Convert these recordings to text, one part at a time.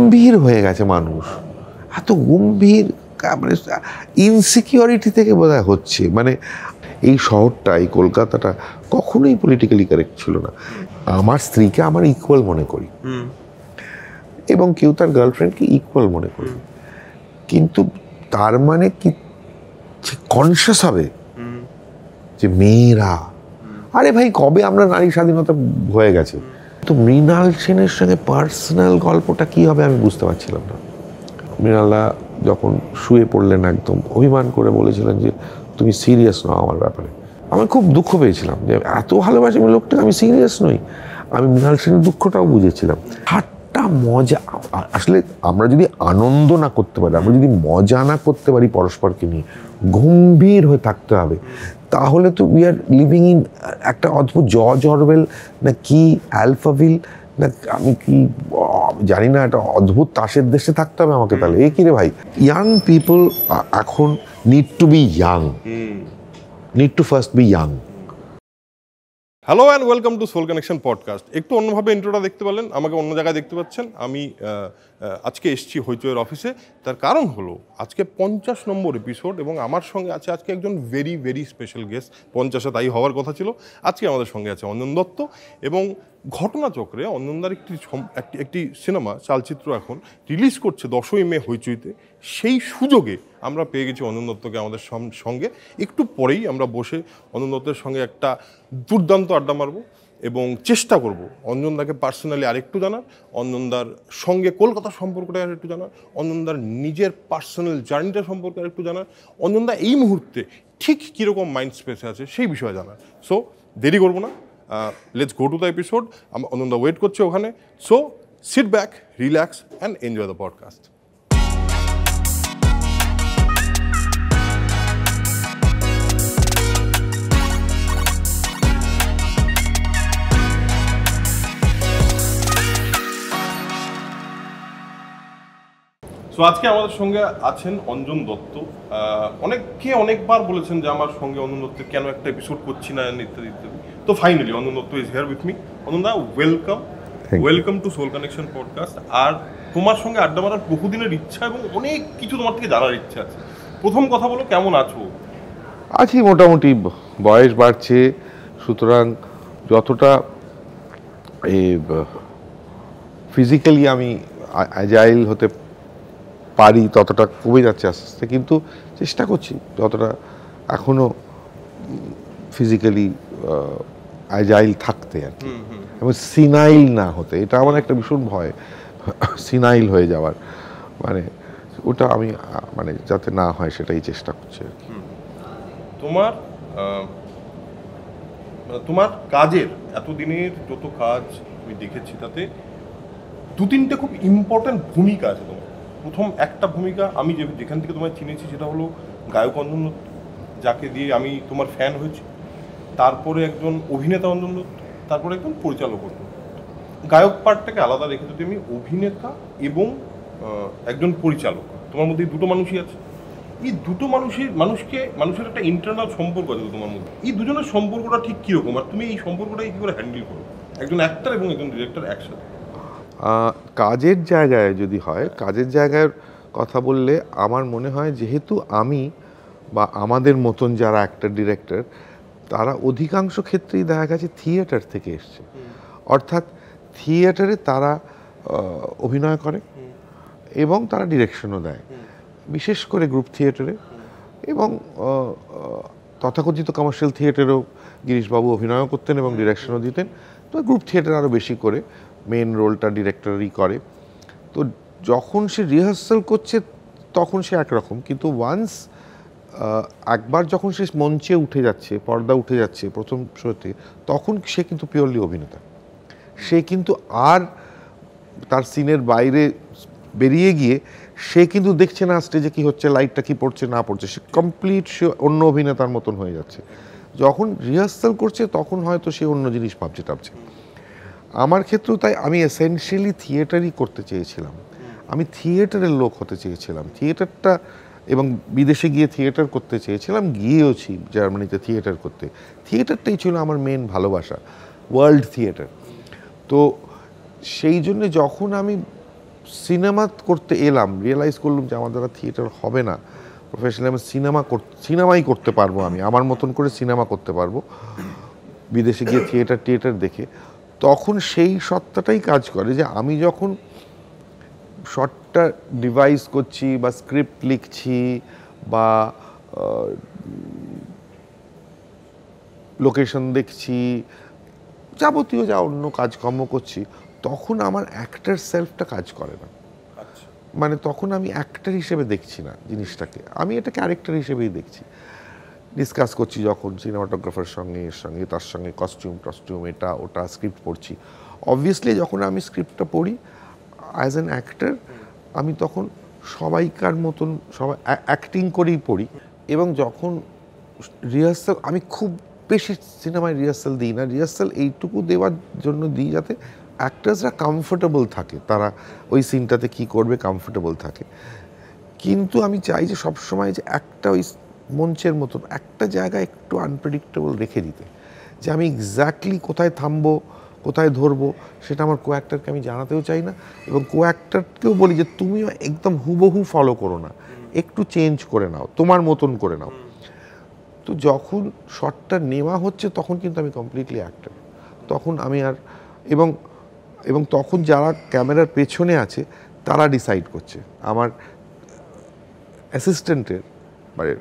গম্ভীর হয়ে গেছে মানুষ এত গম্ভীর মানে ইনসিকিউরিটি থেকে বোধ হচ্ছে মানে এই শহরটা এই কলকাতাটা কখনোই পলিটিক্যালি কারেক্ট ছিল না আমার স্ত্রীকে আমার ইকুয়াল মনে করি এবং কেউ তার গার্লফ্রেন্ডকে ইকুয়াল মনে করি কিন্তু তার মানে কি কনসিয়াস হবে যে মেয়েরা আরে ভাই কবে আমরা নারী স্বাধীনতা হয়ে গেছে তো মৃণাল সেনের সঙ্গে পার্সোনাল গল্পটা কী হবে আমি বুঝতে পারছিলাম না মৃণালদা যখন শুয়ে পড়লেন একদম অভিমান করে বলেছিলেন যে তুমি সিরিয়াস নও আমার ব্যাপারে আমি খুব দুঃখ পেয়েছিলাম যে এত ভালোবাসি আমি লোকটাকে আমি সিরিয়াস নই আমি মৃণাল সেনের দুঃখটাও বুঝেছিলাম ঠাট্টা মজা আসলে আমরা যদি আনন্দ না করতে পারি আমরা যদি মজা না করতে পারি পরস্পরকে নিয়ে গম্ভীর হয়ে থাকতে হবে তাহলে তো উই আর লিভিং ইন একটা অদ্ভুত জ জরবেল না কি অ্যালফাভিল না আমি কি জানি না একটা অদ্ভুত তাসের দেশে থাকতে হবে আমাকে তাহলে এ কিরে ভাই ইয়াং পিপল এখন need to be young need to first be young hello and welcome to soul connection podcast একটু অন্যভাবে ইন্ট্রোটা দেখতে পারলেন আমাকে অন্য জায়গায় দেখতে পাচ্ছেন আমি আজকে এসছি হইচয়ের অফিসে তার কারণ হলো আজকে পঞ্চাশ নম্বর এপিসোড এবং আমার সঙ্গে আছে আজকে একজন ভেরি ভেরি স্পেশাল গেস্ট পঞ্চাশে তাই হওয়ার কথা ছিল আজকে আমাদের সঙ্গে আছে অঞ্জন দত্ত এবং ঘটনাচক্রে অঞ্জনদার একটি একটি একটি সিনেমা চালচিত্র এখন রিলিজ করছে দশই মে হইচইতে সেই সুযোগে আমরা পেয়ে গেছি অনুন্নতকে আমাদের সঙ্গে একটু পরেই আমরা বসে অনুন্নতের সঙ্গে একটা দুর্দান্ত আড্ডা মারবো এবং চেষ্টা করব অঞ্জনদাকে পার্সোনালি আরেকটু জানার অঞ্জনদার সঙ্গে কলকাতার সম্পর্কটা আরেকটু জানার অঞ্জনদার নিজের পার্সোনাল জার্নিটা সম্পর্কে আরেকটু জানার অঞ্জনদা এই মুহূর্তে ঠিক কীরকম মাইন্ড স্পেসে আছে সেই বিষয়ে জানার সো দেরি করবো না let's go to the episode Ananda wait করছে ওখানে so sit back relax and enjoy the podcast so আজকে আমাদের সঙ্গে আছেন অঞ্জন দত্ত অনেককে অনেকবার বলেছেন যে আমার সঙ্গে অঞ্জন দত্তের কেন একটা এপিসোড করছি না ইত্যাদি ইত্যাদি তো finally Anjan Dutt is here with me Anjan da welcome welcome to soul connection podcast আর তোমার সঙ্গে আড্ডা মারার বহুদিনের ইচ্ছা এবং অনেক কিছু তোমার থেকে জানার ইচ্ছা আছে প্রথম কথা বলো কেমন আছো আছি মোটামুটি বয়স বাড়ছে সুতরাং যতটা ফিজিক্যালি আমি অ্যাজাইল হতে পারি ততটা কমে যাচ্ছে আস্তে আস্তে কিন্তু চেষ্টা করছি যতটা এখনও ফিজিক্যালি আইজাইল থাকতে আর কি এবং সিনাইল না হতে এটা আমার একটা ভীষণ ভয় সিনাইল হয়ে যাওয়ার মানে ওটা আমি মানে যাতে না হয় সেটাই চেষ্টা করছি আর কি তোমার মানে তোমার কাজের এতদিনের যত কাজ আমি দেখেছি তাতে দু তিনটে খুব ইম্পর্ট্যান্ট ভূমিকা আছে তোমার প্রথম একটা ভূমিকা আমি যে যেখান থেকে তোমায় চিনেছি সেটা হলো গায়ক অঞ্জন দত্ত যাকে দিয়ে আমি তোমার ফ্যান হয়েছি তারপরে একজন অভিনেতা অঞ্জন দত্ত তারপরে একজন পরিচালক অঞ্জন গায়ক পার্টটাকে আলাদা রেখে যদি আমি অভিনেতা এবং একজন পরিচালক তোমার মধ্যে দুটো মানুষই আছে এই দুটো মানুষের মানুষকে মানুষের একটা ইন্টারনাল সম্পর্ক আছে তোমার মধ্যে এই দুজনের সম্পর্কটা ঠিক কীরকম আর তুমি এই সম্পর্কটাই কী করে হ্যান্ডেল করো একজন অ্যাক্টার এবং একজন ডিরেক্টর একসাথে কাজের জায়গায় যদি হয় কাজের জায়গার কথা বললে আমার মনে হয় যেহেতু আমি বা আমাদের মতন যারা অ্যাক্টর ডিরেক্টর তারা অধিকাংশ ক্ষেত্রেই দেখা গেছে থিয়েটার থেকে এসছে অর্থাৎ থিয়েটারে তারা অভিনয় করে এবং তারা ডিরেকশনও দেয় বিশেষ করে গ্রুপ থিয়েটারে এবং তথাকথিত কমার্শিয়াল থিয়েটারেও গিরিশবাবু অভিনয়ও করতেন এবং ডিরেকশনও দিতেন তো গ্রুপ থিয়েটার আরও বেশি করে মেন রোলটা ডিরেক্টরই করে তো যখন সে রিহার্সাল করছে তখন সে একরকম কিন্তু ওয়ান্স একবার যখন সে মঞ্চে উঠে যাচ্ছে পর্দা উঠে যাচ্ছে প্রথম শোতে তখন সে কিন্তু পিওরলি অভিনেতা সে কিন্তু আর তার সিনের বাইরে বেরিয়ে গিয়ে সে কিন্তু দেখছে না স্টেজে কি হচ্ছে লাইটটা কি পড়ছে না পড়ছে সে কমপ্লিট সে অন্য অভিনেতার মতন হয়ে যাচ্ছে যখন রিহার্সাল করছে তখন হয়তো সে অন্য জিনিস ভাবছে টাবছে আমার ক্ষেত্রেও তাই আমি এসেনশিয়ালি থিয়েটারই করতে চেয়েছিলাম আমি থিয়েটারের লোক হতে চেয়েছিলাম থিয়েটারটা এবং বিদেশে গিয়ে থিয়েটার করতে চেয়েছিলাম গিয়েওছি জার্মানিতে থিয়েটার করতে থিয়েটারটাই ছিল আমার মেন ভালোবাসা ওয়ার্ল্ড থিয়েটার তো সেই জন্যে যখন আমি সিনেমা করতে এলাম রিয়েলাইজ করলাম যে আমার দ্বারা থিয়েটার হবে না প্রফেশনালি আমি সিনেমা সিনেমাই করতে পারবো আমি আমার মতন করে সিনেমা করতে পারবো বিদেশে গিয়ে থিয়েটার থিয়েটার দেখে তখন সেই সত্তাটাই কাজ করে যে আমি যখন শর্টটা ডিভাইস করছি বা স্ক্রিপ্ট লিখছি বা লোকেশন দেখছি যাবতীয় যা অন্য কাজকর্ম করছি তখন আমার অ্যাক্টার সেলফটা কাজ করে না আচ্ছা। মানে তখন আমি অ্যাক্টার হিসেবে দেখছি না জিনিসটাকে আমি এটা ক্যারেক্টার হিসেবেই দেখছি ডিসকাস করছি যখন সিনেমাটোগ্রাফার সঙ্গে এর সঙ্গে তার সঙ্গে কস্টিউম টস্টিউম এটা ওটা স্ক্রিপ্ট পড়ছি অবভিয়াসলি যখন আমি স্ক্রিপ্টটা পড়ি অ্যাজ অ্যান অ্যাক্টার আমি তখন সবাইকার মতন সবাই অ্যাক্টিং করেই পড়ি এবং যখন রিহার্সাল আমি খুব বেশি সিনেমায় রিহার্সাল দিই না রিহার্সাল এইটুকু দেওয়ার জন্য দিই যাতে অ্যাক্টার্সরা কমফোর্টেবল থাকে তারা ওই সিনটাতে কি করবে কমফোর্টেবল থাকে কিন্তু আমি চাই যে সবসময় যে একটা ওই মঞ্চের মতন একটা জায়গা একটু আনপ্রেডিক্টেবল রেখে দিতে যে আমি এক্স্যাক্টলি কোথায় থামবো কোথায় ধরবো সেটা আমার কো অ্যাক্টারকে আমি জানাতেও চাই না এবং কো অ্যাক্টারকেও বলি যে তুমিও একদম হুবহু ফলো করো না একটু চেঞ্জ করে নাও তোমার মতন করে নাও তো যখন শটটা নেওয়া হচ্ছে তখন কিন্তু আমি কমপ্লিটলি অ্যাক্টার তখন আমি আর এবং এবং তখন যারা ক্যামেরার পেছনে আছে তারা ডিসাইড করছে আমার অ্যাসিস্ট্যান্টের মানে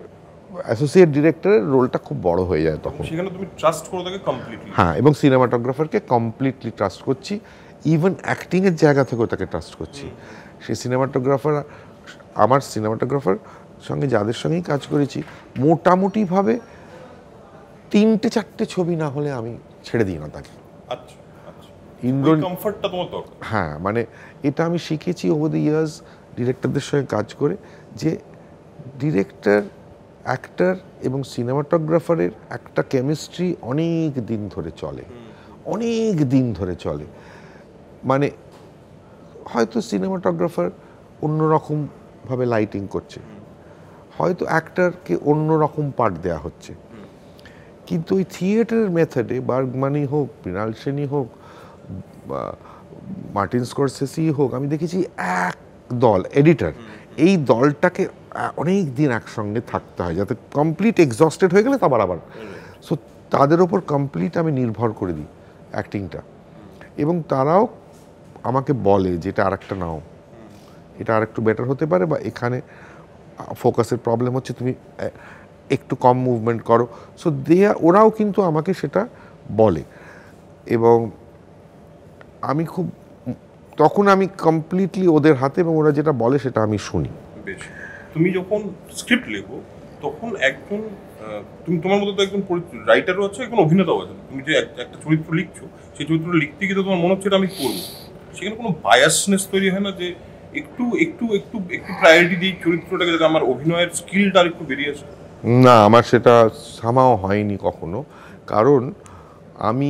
অ্যাসোসিয়েট ডিরেক্টরের রোলটা খুব বড় হয়ে যায় তখন সেখানে তুমি ট্রাস্ট কমপ্লিটলি হ্যাঁ এবং সিনেমাটোগ্রাফারকে কমপ্লিটলি ট্রাস্ট করছি ইভেন অ্যাক্টিংয়ের জায়গা থেকেও তাকে ট্রাস্ট করছি সেই সিনেমাটোগ্রাফার আমার সিনেমাটোগ্রাফার সঙ্গে যাদের সঙ্গেই কাজ করেছি মোটামুটিভাবে তিনটে চারটে ছবি না হলে আমি ছেড়ে দিই না তাকে আচ্ছা, আচ্ছা। হ্যাঁ মানে এটা আমি শিখেছি ওভার দ্য ইয়ার্স ডিরেক্টরদের সঙ্গে কাজ করে যে ডিরেক্টর অ্যাক্টার এবং সিনেমাটোগ্রাফারের একটা কেমিস্ট্রি অনেক দিন ধরে চলে অনেক দিন ধরে চলে মানে হয়তো সিনেমাটোগ্রাফার অন্যরকমভাবে লাইটিং করছে হয়তো অ্যাক্টারকে অন্য রকম পার্ট দেয়া হচ্ছে কিন্তু ওই থিয়েটারের মেথডে বার্গমানি হোক মৃণাল সেনী হোক মার্টিন স্কোরসেসি হোক আমি দেখেছি এক দল এডিটর এই দলটাকে অনেক দিন একসঙ্গে থাকতে হয় যাতে কমপ্লিট এক্সস্টেড হয়ে গেলে তো আবার আবার সো তাদের ওপর কমপ্লিট আমি নির্ভর করে দিই অ্যাক্টিংটা এবং তারাও আমাকে বলে যে এটা আরেকটা নাও এটা আর একটু বেটার হতে পারে বা এখানে ফোকাসের প্রবলেম হচ্ছে তুমি একটু কম মুভমেন্ট করো সো দেয়া ওরাও কিন্তু আমাকে সেটা বলে এবং আমি খুব তখন আমি কমপ্লিটলি ওদের হাতে এবং ওরা যেটা বলে সেটা আমি শুনি তুমি যখন স্ক্রিপ্ট লেখো তখন একজন তুমি তোমার মতো তো একজন রাইটারও আছে একজন অভিনেতাও আছে তুমি যে একটা চরিত্র লিখছো সেই চরিত্র লিখতে গিয়ে তোমার মনে হচ্ছে এটা আমি করবো সেখানে কোনো বায়াসনেস তৈরি হয় না যে একটু একটু একটু একটু প্রায়োরিটি দিই চরিত্রটাকে যাতে আমার অভিনয়ের স্কিলটা একটু বেরিয়ে আসে না আমার সেটা সামাও হয়নি কখনো কারণ আমি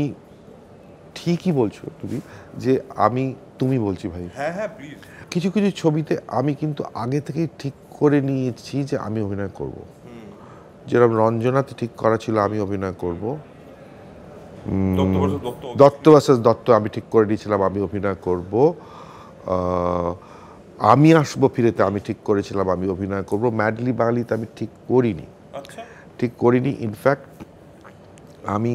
ঠিকই বলছো তুমি যে আমি তুমি বলছি ভাই হ্যাঁ হ্যাঁ প্লিজ কিছু কিছু ছবিতে আমি কিন্তু আগে থেকেই ঠিক করে নিয়েছি যে আমি অভিনয় করব যেরকম রঞ্জনাতে ঠিক করা ছিল আমি অভিনয় করব দত্ত ভার্সেস দত্ত আমি ঠিক করে নিয়েছিলাম আমি অভিনয় করব আমি আসবো ফিরেতে আমি ঠিক করেছিলাম আমি অভিনয় করব ম্যাডলি বাঙালিতে আমি ঠিক করিনি আচ্ছা। ঠিক করিনি ইনফ্যাক্ট আমি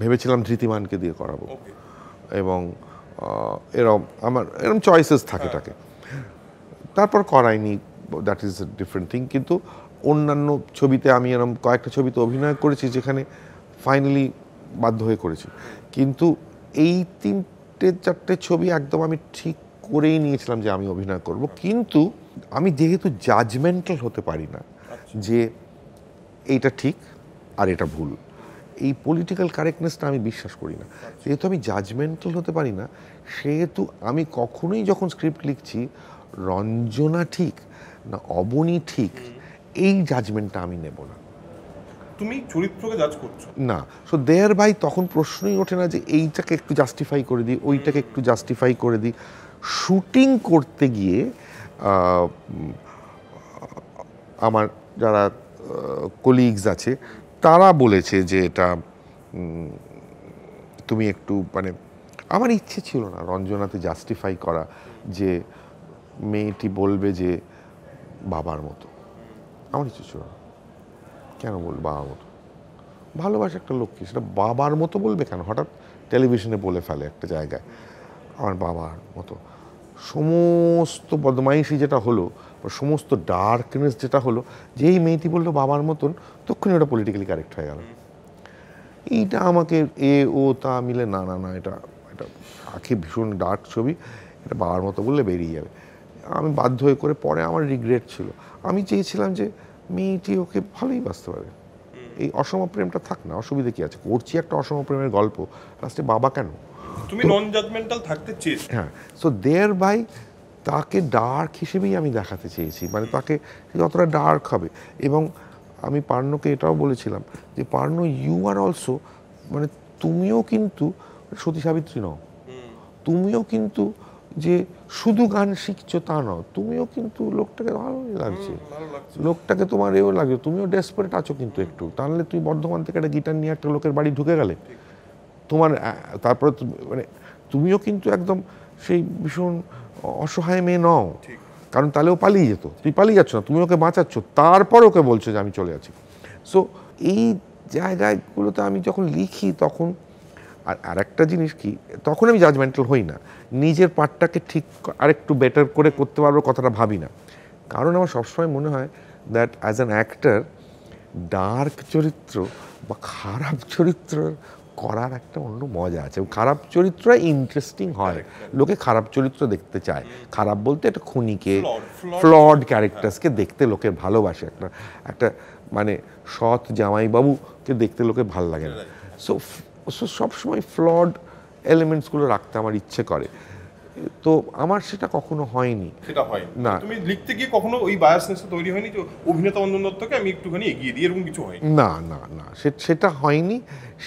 ভেবেছিলাম ধৃতিমানকে দিয়ে করাবো এবং এরম আমার এরম চয়েসেস থাকে থাকে হ্যাঁ। তারপর করাইনি that is a different thing কিন্তু অন্যান্য ছবিতে আমি এরম কয়েকটা ছবিতে অভিনয় করেছি যেখানে ফাইনালি বাধ্য হয়ে করেছি কিন্তু এই তিনটে চারটে ছবি একদম আমি ঠিক করেই নিয়েছিলাম যে আমি অভিনয় করব আচ্ছা। কিন্তু আমি যেহেতু জাজমেন্টাল হতে পারি না আচ্ছা। যে এইটা ঠিক আর এটা ভুল এই পলিটিক্যাল কারেক্টনেসটা আমি বিশ্বাস করি না যেহেতু আমি জাজমেন্টাল হতে পারি না সেহেতু আমি কখনোই যখন স্ক্রিপ্ট লিখছি রঞ্জনা ঠিক না অবনী ঠিক এই জাজমেন্টটা আমি নেব না তুমি চরিত্রকে জাজ করছো না সো দেয়ার বাই তখন প্রশ্নই ওঠে না যে এইটাকে একটু জাস্টিফাই করে দিই ওইটাকে একটু জাস্টিফাই করে দিই শুটিং করতে গিয়ে আমার যারা কলিগস আছে তারা বলেছে যে এটা তুমি একটু মানে আমার ইচ্ছে ছিল না রঞ্জনাতে জাস্টিফাই করা যে মেয়েটি বলবে যে বাবার মতো আমার ইচ্ছে ছিল না কেন বল বাবার মতো ভালোবাসা একটা লোককে সেটা বাবার মতো বলবে কেন হঠাৎ টেলিভিশনে বলে ফেলে একটা জায়গায় আমার বাবার মতো সমস্ত বদমাইশি যেটা হলো সমস্ত ডার্কনেস যেটা হলো যে এই মেয়েটি বললো বাবার মতন তক্ষণে ওটা পলিটিক্যালি কারেক্ট হয়ে গেল এইটা আমাকে এ ও তা মিলে না না না এটা এটা আঁকে ভীষণ ডার্ক ছবি এটা বাবার মতো বললে বেরিয়ে যাবে আমি বাধ্য হয়ে করে পরে আমার রিগ্রেট ছিল আমি চেয়েছিলাম যে মেয়েটি ওকে ভালোই বাঁচতে পারে এই অসম প্রেমটা থাক না অসুবিধা কি আছে করছি একটা অসম প্রেমের গল্প লাস্টে বাবা কেন তুমি নন জাজমেন্টাল থাকতে চেয়েছো হ্যাঁ সো দেয়ার বাই তাকে ডার্ক হিসেবেই আমি দেখাতে চেয়েছি মানে তাকে যতটা ডার্ক হবে এবং আমি পার্নকে এটাও বলেছিলাম যে পার্ন ইউ আর অলসো মানে তুমিও কিন্তু সতী সাবিত্রী নও তুমিও কিন্তু যে শুধু গান শিখছো তা নও তুমিও কিন্তু লোকটাকে ভালোই লাগছে লোকটাকে তোমার এও লাগছে তুমিও ডেসপারেট আছো কিন্তু একটু তাহলে তুমি বর্ধমান থেকে একটা গিটার নিয়ে একটা লোকের বাড়ি ঢুকে গেলে তোমার তারপরে মানে তুমিও কিন্তু একদম সেই ভীষণ অসহায় মেয়ে নও কারণ তাহলে ও পালিয়ে যেত তুই পালিয়ে যাচ্ছ না তুমি ওকে বাঁচাচ্ছ তারপর ওকে বলছো যে আমি চলে আছি সো এই জায়গাগুলোতে আমি যখন লিখি তখন আর আরেকটা জিনিস কি তখন আমি জাজমেন্টাল হই না নিজের পার্টটাকে ঠিক আরেকটু বেটার করে করতে পারবো কথাটা ভাবি না কারণ আমার সবসময় মনে হয় that as an actor dark চরিত্র বা খারাপ চরিত্রের করার একটা অন্য মজা আছে খারাপ চরিত্র ইন্টারেস্টিং হয় লোকে খারাপ চরিত্র দেখতে চায় খারাপ বলতে একটা খুনিকে ফ্লড ক্যারেক্টার্সকে দেখতে লোকে ভালোবাসে একটা একটা মানে সৎ জামাইবাবুকে দেখতে লোকে ভাল লাগে না সো সো সবসময় ফ্লড এলিমেন্টসগুলো রাখতে আমার ইচ্ছে করে তো আমার সেটা কখনো হয়নি সেটা হয় না তুমি লিখতে গিয়ে কখনো ওই বায়াসনেসটা তৈরি হয়নি যে অভিনেতা অঞ্জন দত্তকে আমি একটুখানি এগিয়ে দিই এরকম কিছু হয় না না না সেটা হয়নি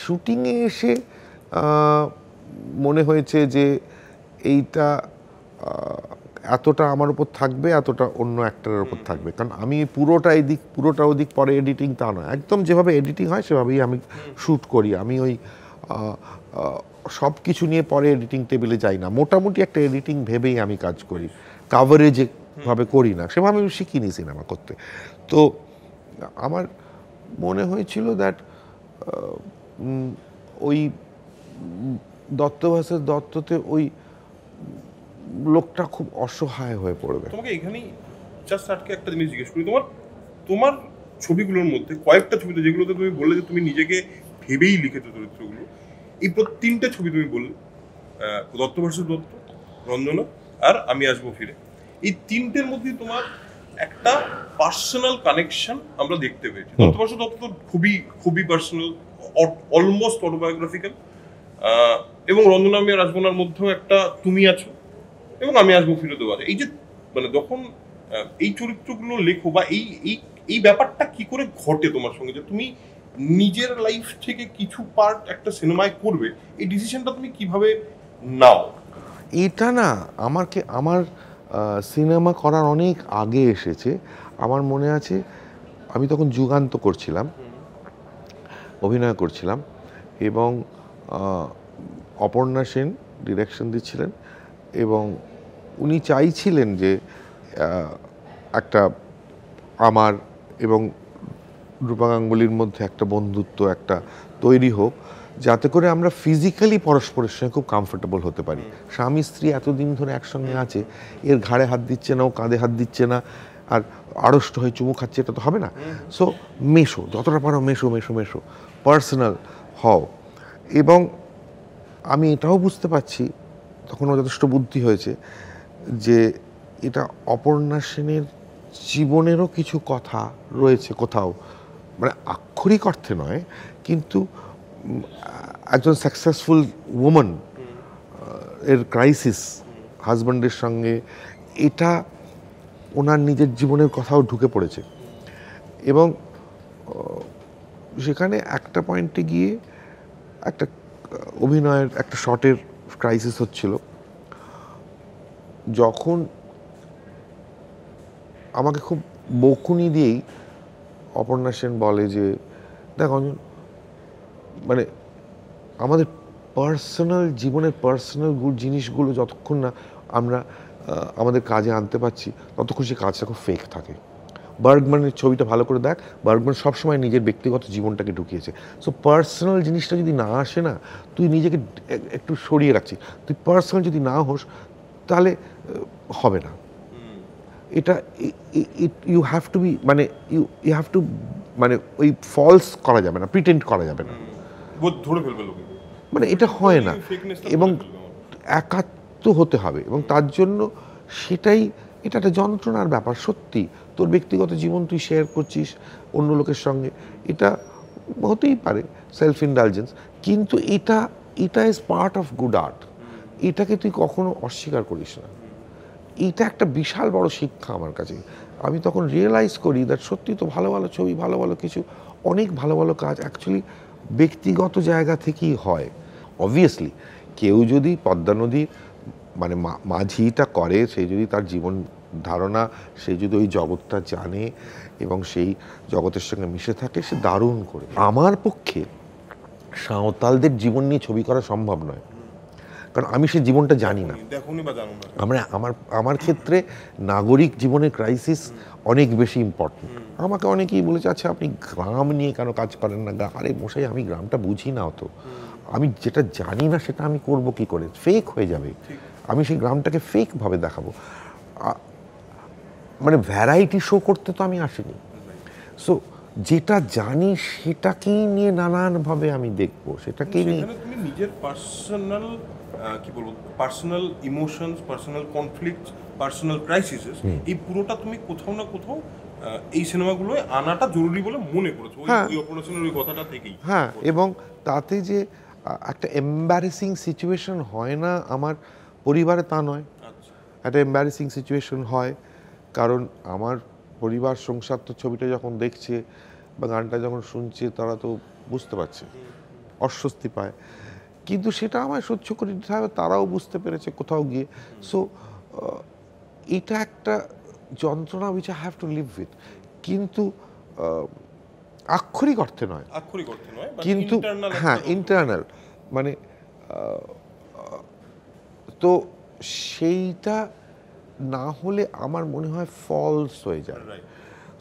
শুটিংয়ে এসে মনে হয়েছে যে এইটা এতটা আমার উপর থাকবে এতটা অন্য অ্যাক্টরের উপর থাকবে কারণ আমি পুরোটা এদিক পুরোটা ওদিক পরে এডিটিং তা নয় একদম যেভাবে এডিটিং হয় সেভাবেই আমি শ্যুট করি আমি ওই সব কিছু নিয়ে পরে এডিটিং টেবিলে যাই না মোটামুটি একটা এডিটিং ভেবেই আমি কাজ করি কাভারেজে ভাবে করি না সেভাবে আমি শিখিনি সিনেমা করতে তো আমার মনে হয়েছিল দ্যাট ওই দত্তভাসের দত্ততে ওই লোকটা খুব অসহায় হয়ে পড়বে তোমাকে এখানেই জাস্ট আটকে একটা জিনিস জিজ্ঞেস করি তোমার তোমার ছবিগুলোর মধ্যে কয়েকটা ছবিতে যেগুলোতে তুমি বললে যে তুমি নিজেকে ভেবেই লিখেছো চরিত্রগুলো এই তিনটে ছবি তুমি বললে দত্ত ভার্সেস দত্ত রঞ্জনা আর আমি আসবো ফিরে এই তিনটের মধ্যে তোমার একটা পার্সোনাল কানেকশন আমরা দেখতে পেয়েছি দত্ত ভার্সেস দত্ত খুবই খুবই পার্সোনাল অলমোস্ট অটোবায়োগ্রাফিক্যাল এবং রঞ্জনা আমি আর না মধ্যেও একটা তুমি আছো এবং আমি আসবো ফিরে দেওয়া এই যে মানে যখন এই চরিত্রগুলো লেখো বা এই এই ব্যাপারটা কি করে ঘটে তোমার সঙ্গে যে তুমি নিজের লাইফ থেকে কিছু পার্ট একটা সিনেমায় করবে এই ডিসিশনটা তুমি কিভাবে নাও এটা না আমারকে আমার সিনেমা করার অনেক আগে এসেছে আমার মনে আছে আমি তখন যুগান্ত করছিলাম অভিনয় করছিলাম এবং অপর্ণা সেন ডিরেকশন দিচ্ছিলেন এবং উনি চাইছিলেন যে একটা আমার এবং রূপা গাঙ্গুলির মধ্যে একটা বন্ধুত্ব একটা তৈরি হোক যাতে করে আমরা ফিজিক্যালি পরস্পরের সঙ্গে খুব কমফোর্টেবল হতে পারি স্বামী স্ত্রী এতদিন ধরে একসঙ্গে আছে এর ঘাড়ে হাত দিচ্ছে না ও কাঁধে হাত দিচ্ছে না আর আড়ষ্ট হয়ে চুমু খাচ্ছে এটা তো হবে না সো মেশো যতটা পারো মেশো মেশো মেশো পার্সোনাল হও এবং আমি এটাও বুঝতে পারছি তখনও যথেষ্ট বুদ্ধি হয়েছে যে এটা অপর্ণা সেনের জীবনেরও কিছু কথা রয়েছে কোথাও মানে আক্ষরিক অর্থে নয় কিন্তু একজন সাকসেসফুল ওমেন এর ক্রাইসিস হাজব্যান্ডের সঙ্গে এটা ওনার নিজের জীবনের কথাও ঢুকে পড়েছে এবং সেখানে একটা পয়েন্টে গিয়ে একটা অভিনয়ের একটা শর্টের ক্রাইসিস হচ্ছিল যখন আমাকে খুব বকুনি দিয়েই অপর্ণা সেন বলে যে দেখ অঞ্জন মানে আমাদের পার্সোনাল জীবনের পার্সোনাল জিনিসগুলো যতক্ষণ না আমরা আমাদের কাজে আনতে পারছি ততক্ষণ সে কাজটা খুব ফেক থাকে বার্গম্যানের ছবিটা ভালো করে দেখ বার্গম্যান সবসময় নিজের ব্যক্তিগত জীবনটাকে ঢুকিয়েছে সো পার্সোনাল জিনিসটা যদি না আসে না তুই নিজেকে একটু সরিয়ে রাখছিস তুই পার্সোনাল যদি না হোস তাহলে হবে না এটা ইউ হ্যাভ টু বি মানে ইউ ইউ হ্যাভ টু মানে ওই ফলস করা যাবে না প্রিটেন্ট করা যাবে না মানে এটা হয় না এবং একাত্ম হতে হবে এবং তার জন্য সেটাই এটা একটা যন্ত্রণার ব্যাপার সত্যি তোর ব্যক্তিগত জীবন তুই শেয়ার করছিস অন্য লোকের সঙ্গে এটা হতেই পারে সেলফ ইন্ডালজেন্স কিন্তু এটা এটা is part of good art এটাকে তুই কখনো অস্বীকার করিস না এইটা একটা বিশাল বড় শিক্ষা আমার কাছে আমি তখন রিয়েলাইজ করি দ্যাট সত্যি তো ভালো ভালো ছবি ভালো ভালো কিছু অনেক ভালো ভালো কাজ অ্যাকচুয়ালি ব্যক্তিগত জায়গা থেকেই হয় অবভিয়াসলি কেউ যদি পদ্মা নদীর মানে মাঝিটা করে সে যদি তার জীবন ধারণা সে যদি ওই জগৎটা জানে এবং সেই জগতের সঙ্গে মিশে থাকে সে দারুণ করে আমার পক্ষে সাঁওতালদের জীবন নিয়ে ছবি করা সম্ভব নয় কারণ আমি সেই জীবনটা জানি না আমরা আমার আমার ক্ষেত্রে নাগরিক জীবনের ক্রাইসিস অনেক বেশি ইম্পর্টেন্ট আমাকে অনেকেই বলেছে আচ্ছা আপনি গ্রাম নিয়ে কেন কাজ করেন না আরে মশাই আমি গ্রামটা বুঝি না অত আমি যেটা জানি না সেটা আমি করব কি করে ফেক হয়ে যাবে আমি সেই গ্রামটাকে ফেকভাবে দেখাবো মানে ভ্যারাইটি শো করতে তো আমি আসিনি সো যেটা জানি সেটাকেই নিয়ে নানানভাবে আমি দেখবো সেটাকেই নিয়ে নিজের পার্সোনাল কি বলবো personal emotions personal conflict personal crises এই পুরোটা তুমি কোথাও না কোথাও এই সিনেমাগুলোয় আনাটা জরুরি বলে মনে করেছো ওই অপারেশনের হ্যাঁ। ওই কথাটা থেকেই হ্যাঁ এবং তাতে যে একটা এম্বারেসিং সিচুয়েশন হয় না আমার পরিবারে তা নয় আচ্ছা। একটা এম্বারেসিং সিচুয়েশন হয় কারণ আমার পরিবার সংসার তো ছবিটা যখন দেখছে বা গানটা যখন শুনছে তারা তো বুঝতে পারছে অস্বস্তি পায় কিন্তু সেটা আমায় সহ্য করে দিতে হবে তারাও বুঝতে পেরেছে কোথাও গিয়ে সো এটা একটা যন্ত্রণা which I have to live with কিন্তু আক্ষরিক অর্থে নয় আক্ষরিক অর্থে নয় কিন্তু হ্যাঁ ইন্টারনাল মানে তো সেইটা না হলে আমার মনে হয় ফলস হয়ে যায়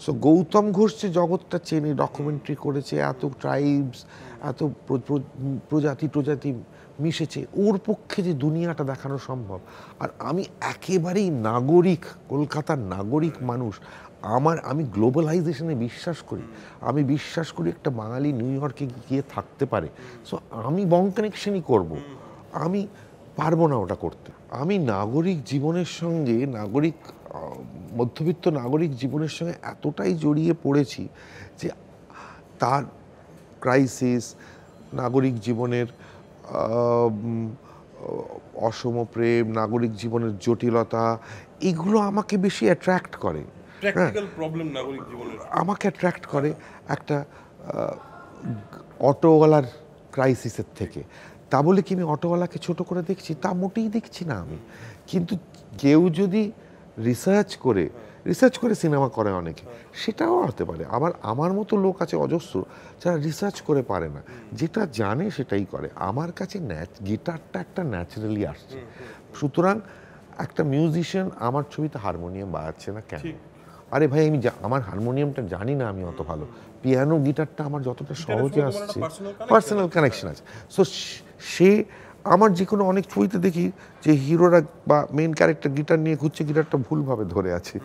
সো গৌতম ঘোষ যে জগৎটা চেনে ডকুমেন্টারি করেছে এত ট্রাইবস এত প্রজাতি প্রজাতি মিশেছে ওর পক্ষে যে দুনিয়াটা দেখানো সম্ভব আর আমি একেবারেই নাগরিক কলকাতার নাগরিক মানুষ আমার আমি গ্লোবালাইজেশনে বিশ্বাস করি আমি বিশ্বাস করি একটা বাঙালি নিউ ইয়র্কে গিয়ে থাকতে পারে সো আমি বং কানেকশনই করব। আমি পারবো না ওটা করতে আমি নাগরিক জীবনের সঙ্গে নাগরিক মধ্যবিত্ত নাগরিক জীবনের সঙ্গে এতটাই জড়িয়ে পড়েছি যে তার ক্রাইসিস নাগরিক জীবনের অসম প্রেম নাগরিক জীবনের জটিলতা এগুলো আমাকে বেশি অ্যাট্রাক্ট করে হ্যাঁ। আমাকে অ্যাট্রাক্ট করে একটা অটোওয়ালার ক্রাইসিসের থেকে তা বলে কি আমি অটোওয়ালাকে ছোট করে দেখছি তা মোটেই দেখছি না আমি কিন্তু কেউ যদি রিসার্চ করে রিসার্চ করে সিনেমা করে অনেকে সেটাও হতে পারে আবার আমার মতো লোক আছে অজস্র যারা রিসার্চ করে পারে না যেটা জানে সেটাই করে আমার কাছে ন্যাচ গিটারটা একটা ন্যাচারালি আসছে সুতরাং একটা মিউজিশিয়ান আমার ছবিতে হারমোনিয়াম বাজাচ্ছে না কেন আরে ভাই আমি আমার হারমোনিয়ামটা জানি না আমি অত ভালো পিয়ানো গিটারটা আমার যতটা সহজে আসছে পার্সোনাল কানেকশন আছে সো সে আমার যে কোনো অনেক ছবিতে দেখি যে হিরোরা বা মেন ক্যারেক্টার গিটার নিয়ে ঘুরছে গিটারটা ভুলভাবে ধরে আছে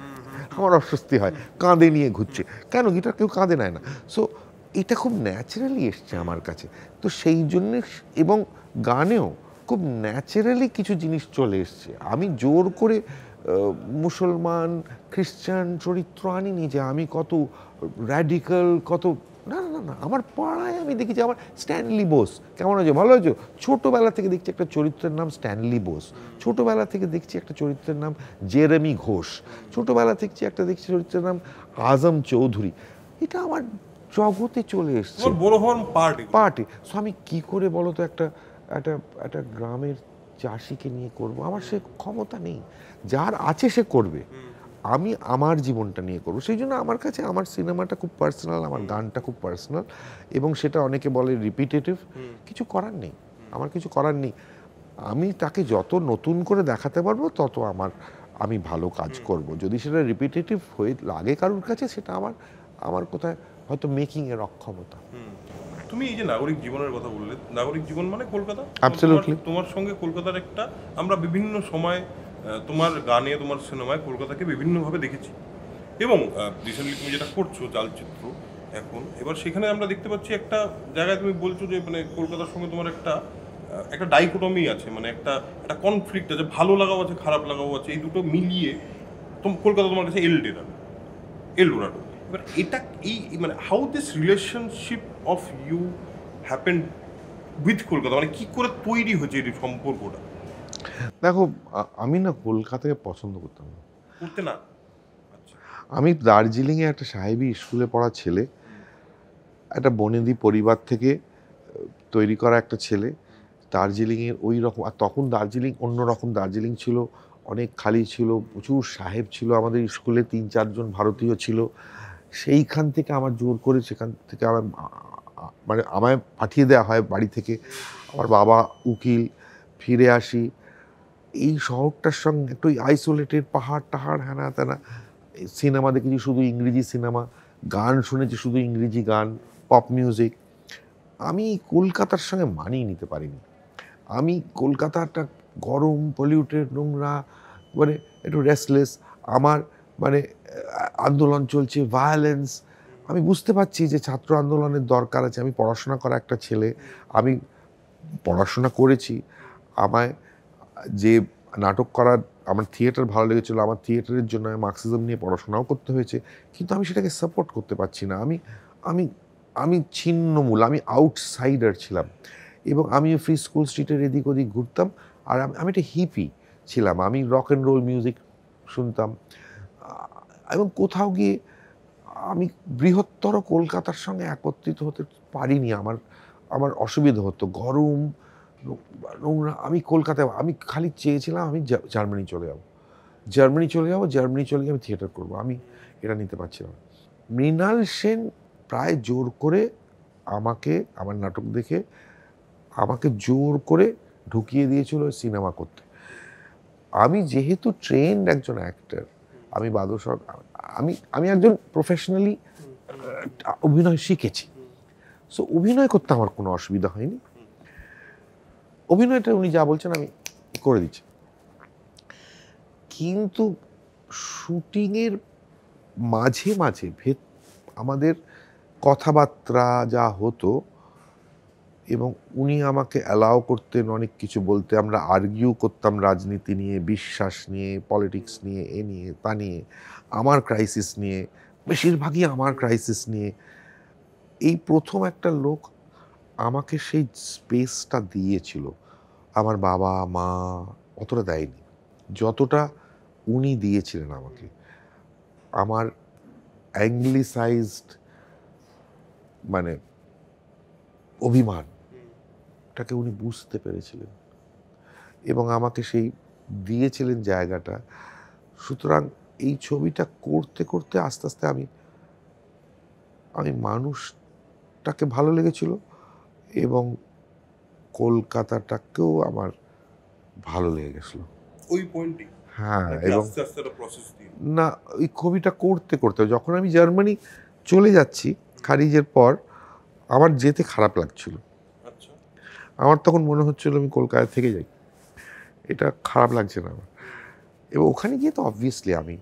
আমার অস্বস্তি হয় কাঁধে নিয়ে ঘুরছে কেন গিটার কেউ কাঁধে নেয় না সো এটা খুব ন্যাচারালি এসছে আমার কাছে তো সেই জন্যে এবং গানেও খুব ন্যাচারালি কিছু জিনিস চলে এসছে আমি জোর করে মুসলমান খ্রিস্টান চরিত্র আনিনি যে আমি কত র্যাডিক্যাল কত না না না আমার পাড়ায় আমি দেখি যে আমার স্ট্যানলি বোস কেমন আছো ভালো আছো ছোটোবেলা থেকে দেখছি একটা চরিত্রের নাম স্ট্যানলি বোস ছোটোবেলা থেকে দেখছি একটা চরিত্রের নাম জেরেমি ঘোষ ছোটোবেলা থেকে একটা দেখছি চরিত্রের নাম আজম চৌধুরী এটা আমার জগতে চলে এসছে পার্টি পার্টি সো আমি কী করে বলো তো একটা একটা একটা গ্রামের চাষিকে নিয়ে করব আমার সে ক্ষমতা নেই যার আছে সে করবে আমি আমার জীবনটা নিয়ে করবো সেই জন্য আমার কাছে আমার সিনেমাটা খুব পার্সোনাল আমার গানটা খুব পার্সোনাল এবং সেটা অনেকে বলে রিপিটেটিভ কিছু করার নেই আমার কিছু করার নেই আমি তাকে যত নতুন করে দেখাতে পারবো তত আমার আমি ভালো কাজ করব যদি সেটা রিপিটেটিভ হয়ে লাগে কারোর কাছে সেটা আমার আমার কোথায় হয়তো মেকিং এর অক্ষমতা তুমি এই যে নাগরিক জীবনের কথা বললে নাগরিক জীবন মানে কলকাতা তোমার সঙ্গে কলকাতার একটা আমরা বিভিন্ন সময় তোমার গানে তোমার সিনেমায় কলকাতাকে বিভিন্নভাবে দেখেছি এবং রিসেন্টলি তুমি যেটা করছো চালচিত্র এখন এবার সেখানে আমরা দেখতে পাচ্ছি একটা জায়গায় তুমি বলছো যে মানে কলকাতার সঙ্গে তোমার একটা একটা ডাইকোটমি আছে মানে একটা একটা কনফ্লিক্ট আছে ভালো লাগাও আছে খারাপ লাগাও আছে এই দুটো মিলিয়ে কলকাতা তোমার কাছে এল ডেরাডো এল ডোরাডো এবার এটা এই মানে how this relationship of you happen with Kolkata মানে কী করে তৈরি হয়েছে এই সম্পর্কটা দেখো আমি না কলকাতাকে পছন্দ করতাম না উঠতে না আচ্ছা। আমি দার্জিলিংয়ে একটা সাহেবি স্কুলে পড়া ছেলে একটা বনেদি পরিবার থেকে তৈরি করা একটা ছেলে দার্জিলিংয়ের ওই রকম আর তখন দার্জিলিং অন্য রকম দার্জিলিং ছিল অনেক খালি ছিল প্রচুর সাহেব ছিল আমাদের স্কুলে তিন চারজন ভারতীয় ছিল সেইখান থেকে আমার জোর করে সেখান থেকে আমার মানে আমায় পাঠিয়ে দেওয়া হয় বাড়ি থেকে আমার বাবা উকিল ফিরে আসি এই শহরটার সঙ্গে একটু আইসোলেটেড পাহাড় টাহাড় হ্যানা তেনা সিনেমা দেখেছি শুধু ইংরেজি সিনেমা গান শুনেছি শুধু ইংরেজি গান পপ মিউজিক আমি কলকাতার সঙ্গে মানিয়ে নিতে পারিনি আমি কলকাতাটা গরম পলিউটেড নোংরা মানে একটু রেস্টলেস আমার মানে আন্দোলন চলছে ভায়োলেন্স আমি বুঝতে পারছি যে ছাত্র আন্দোলনের দরকার আছে আমি পড়াশোনা করা একটা ছেলে আমি পড়াশোনা করেছি আমায় যে নাটক করার আমার থিয়েটার ভালো লেগেছিল আমার থিয়েটারের জন্য আমি মার্কসিজম নিয়ে পড়াশোনাও করতে হয়েছে কিন্তু আমি সেটাকে সাপোর্ট করতে পারছি না আমি আমি আমি ছিন্নমূল আমি আউটসাইডার ছিলাম এবং আমি ফ্রি স্কুল স্ট্রিটের এদিক ওদিক ঘুরতাম আর আমি একটা হিপি ছিলাম আমি রক অ্যান্ড রোল মিউজিক শুনতাম এবং কোথাও গিয়ে আমি বৃহত্তর কলকাতার সঙ্গে একত্রিত হতে পারিনি আমার আমার অসুবিধা হতো গরম নোংরা আমি কলকাতায় আমি খালি চেয়েছিলাম আমি জার্মানি চলে যাব জার্মানি চলে যাবো জার্মানি চলে গিয়ে আমি থিয়েটার করবো আমি এটা নিতে পারছিলাম মৃণাল সেন প্রায় জোর করে আমাকে আমার নাটক দেখে আমাকে জোর করে ঢুকিয়ে দিয়েছিল সিনেমা করতে আমি যেহেতু ট্রেন্ড একজন অ্যাক্টার আমি বাদল আমি আমি একজন প্রফেশনালি অভিনয় শিখেছি সো অভিনয় করতে আমার কোনো অসুবিধা হয়নি অভিনয়টা উনি যা বলছেন আমি করে দিচ্ছি কিন্তু শুটিংয়ের মাঝে মাঝে ভেদ আমাদের কথাবার্তা যা হতো এবং উনি আমাকে অ্যালাউ করতেন অনেক কিছু বলতে আমরা আর্গিউ করতাম রাজনীতি নিয়ে বিশ্বাস নিয়ে পলিটিক্স নিয়ে এ নিয়ে তা নিয়ে আমার ক্রাইসিস নিয়ে বেশিরভাগই আমার ক্রাইসিস নিয়ে এই প্রথম একটা লোক আমাকে সেই স্পেসটা দিয়েছিল আমার বাবা মা অতটা দেয়নি যতটা উনি দিয়েছিলেন আমাকে আমার অ্যাংলিসাইজড মানে অভিমানটাকে উনি বুঝতে পেরেছিলেন এবং আমাকে সেই দিয়েছিলেন জায়গাটা সুতরাং এই ছবিটা করতে করতে আস্তে আস্তে আমি আমি মানুষটাকে ভালো লেগেছিল এবং কলকাতাটাকেও আমার ভালো লেগে গেছিলো ওই পয়েন্টে হ্যাঁ মানে এবং না ওই কবিটা করতে করতে যখন আমি জার্মানি চলে যাচ্ছি খারিজের পর আমার যেতে খারাপ লাগছিল আচ্ছা। আমার তখন মনে হচ্ছিল আমি কলকাতা থেকে যাই এটা খারাপ লাগছে না আমার এবং ওখানে গিয়ে তো অবভিয়াসলি আমি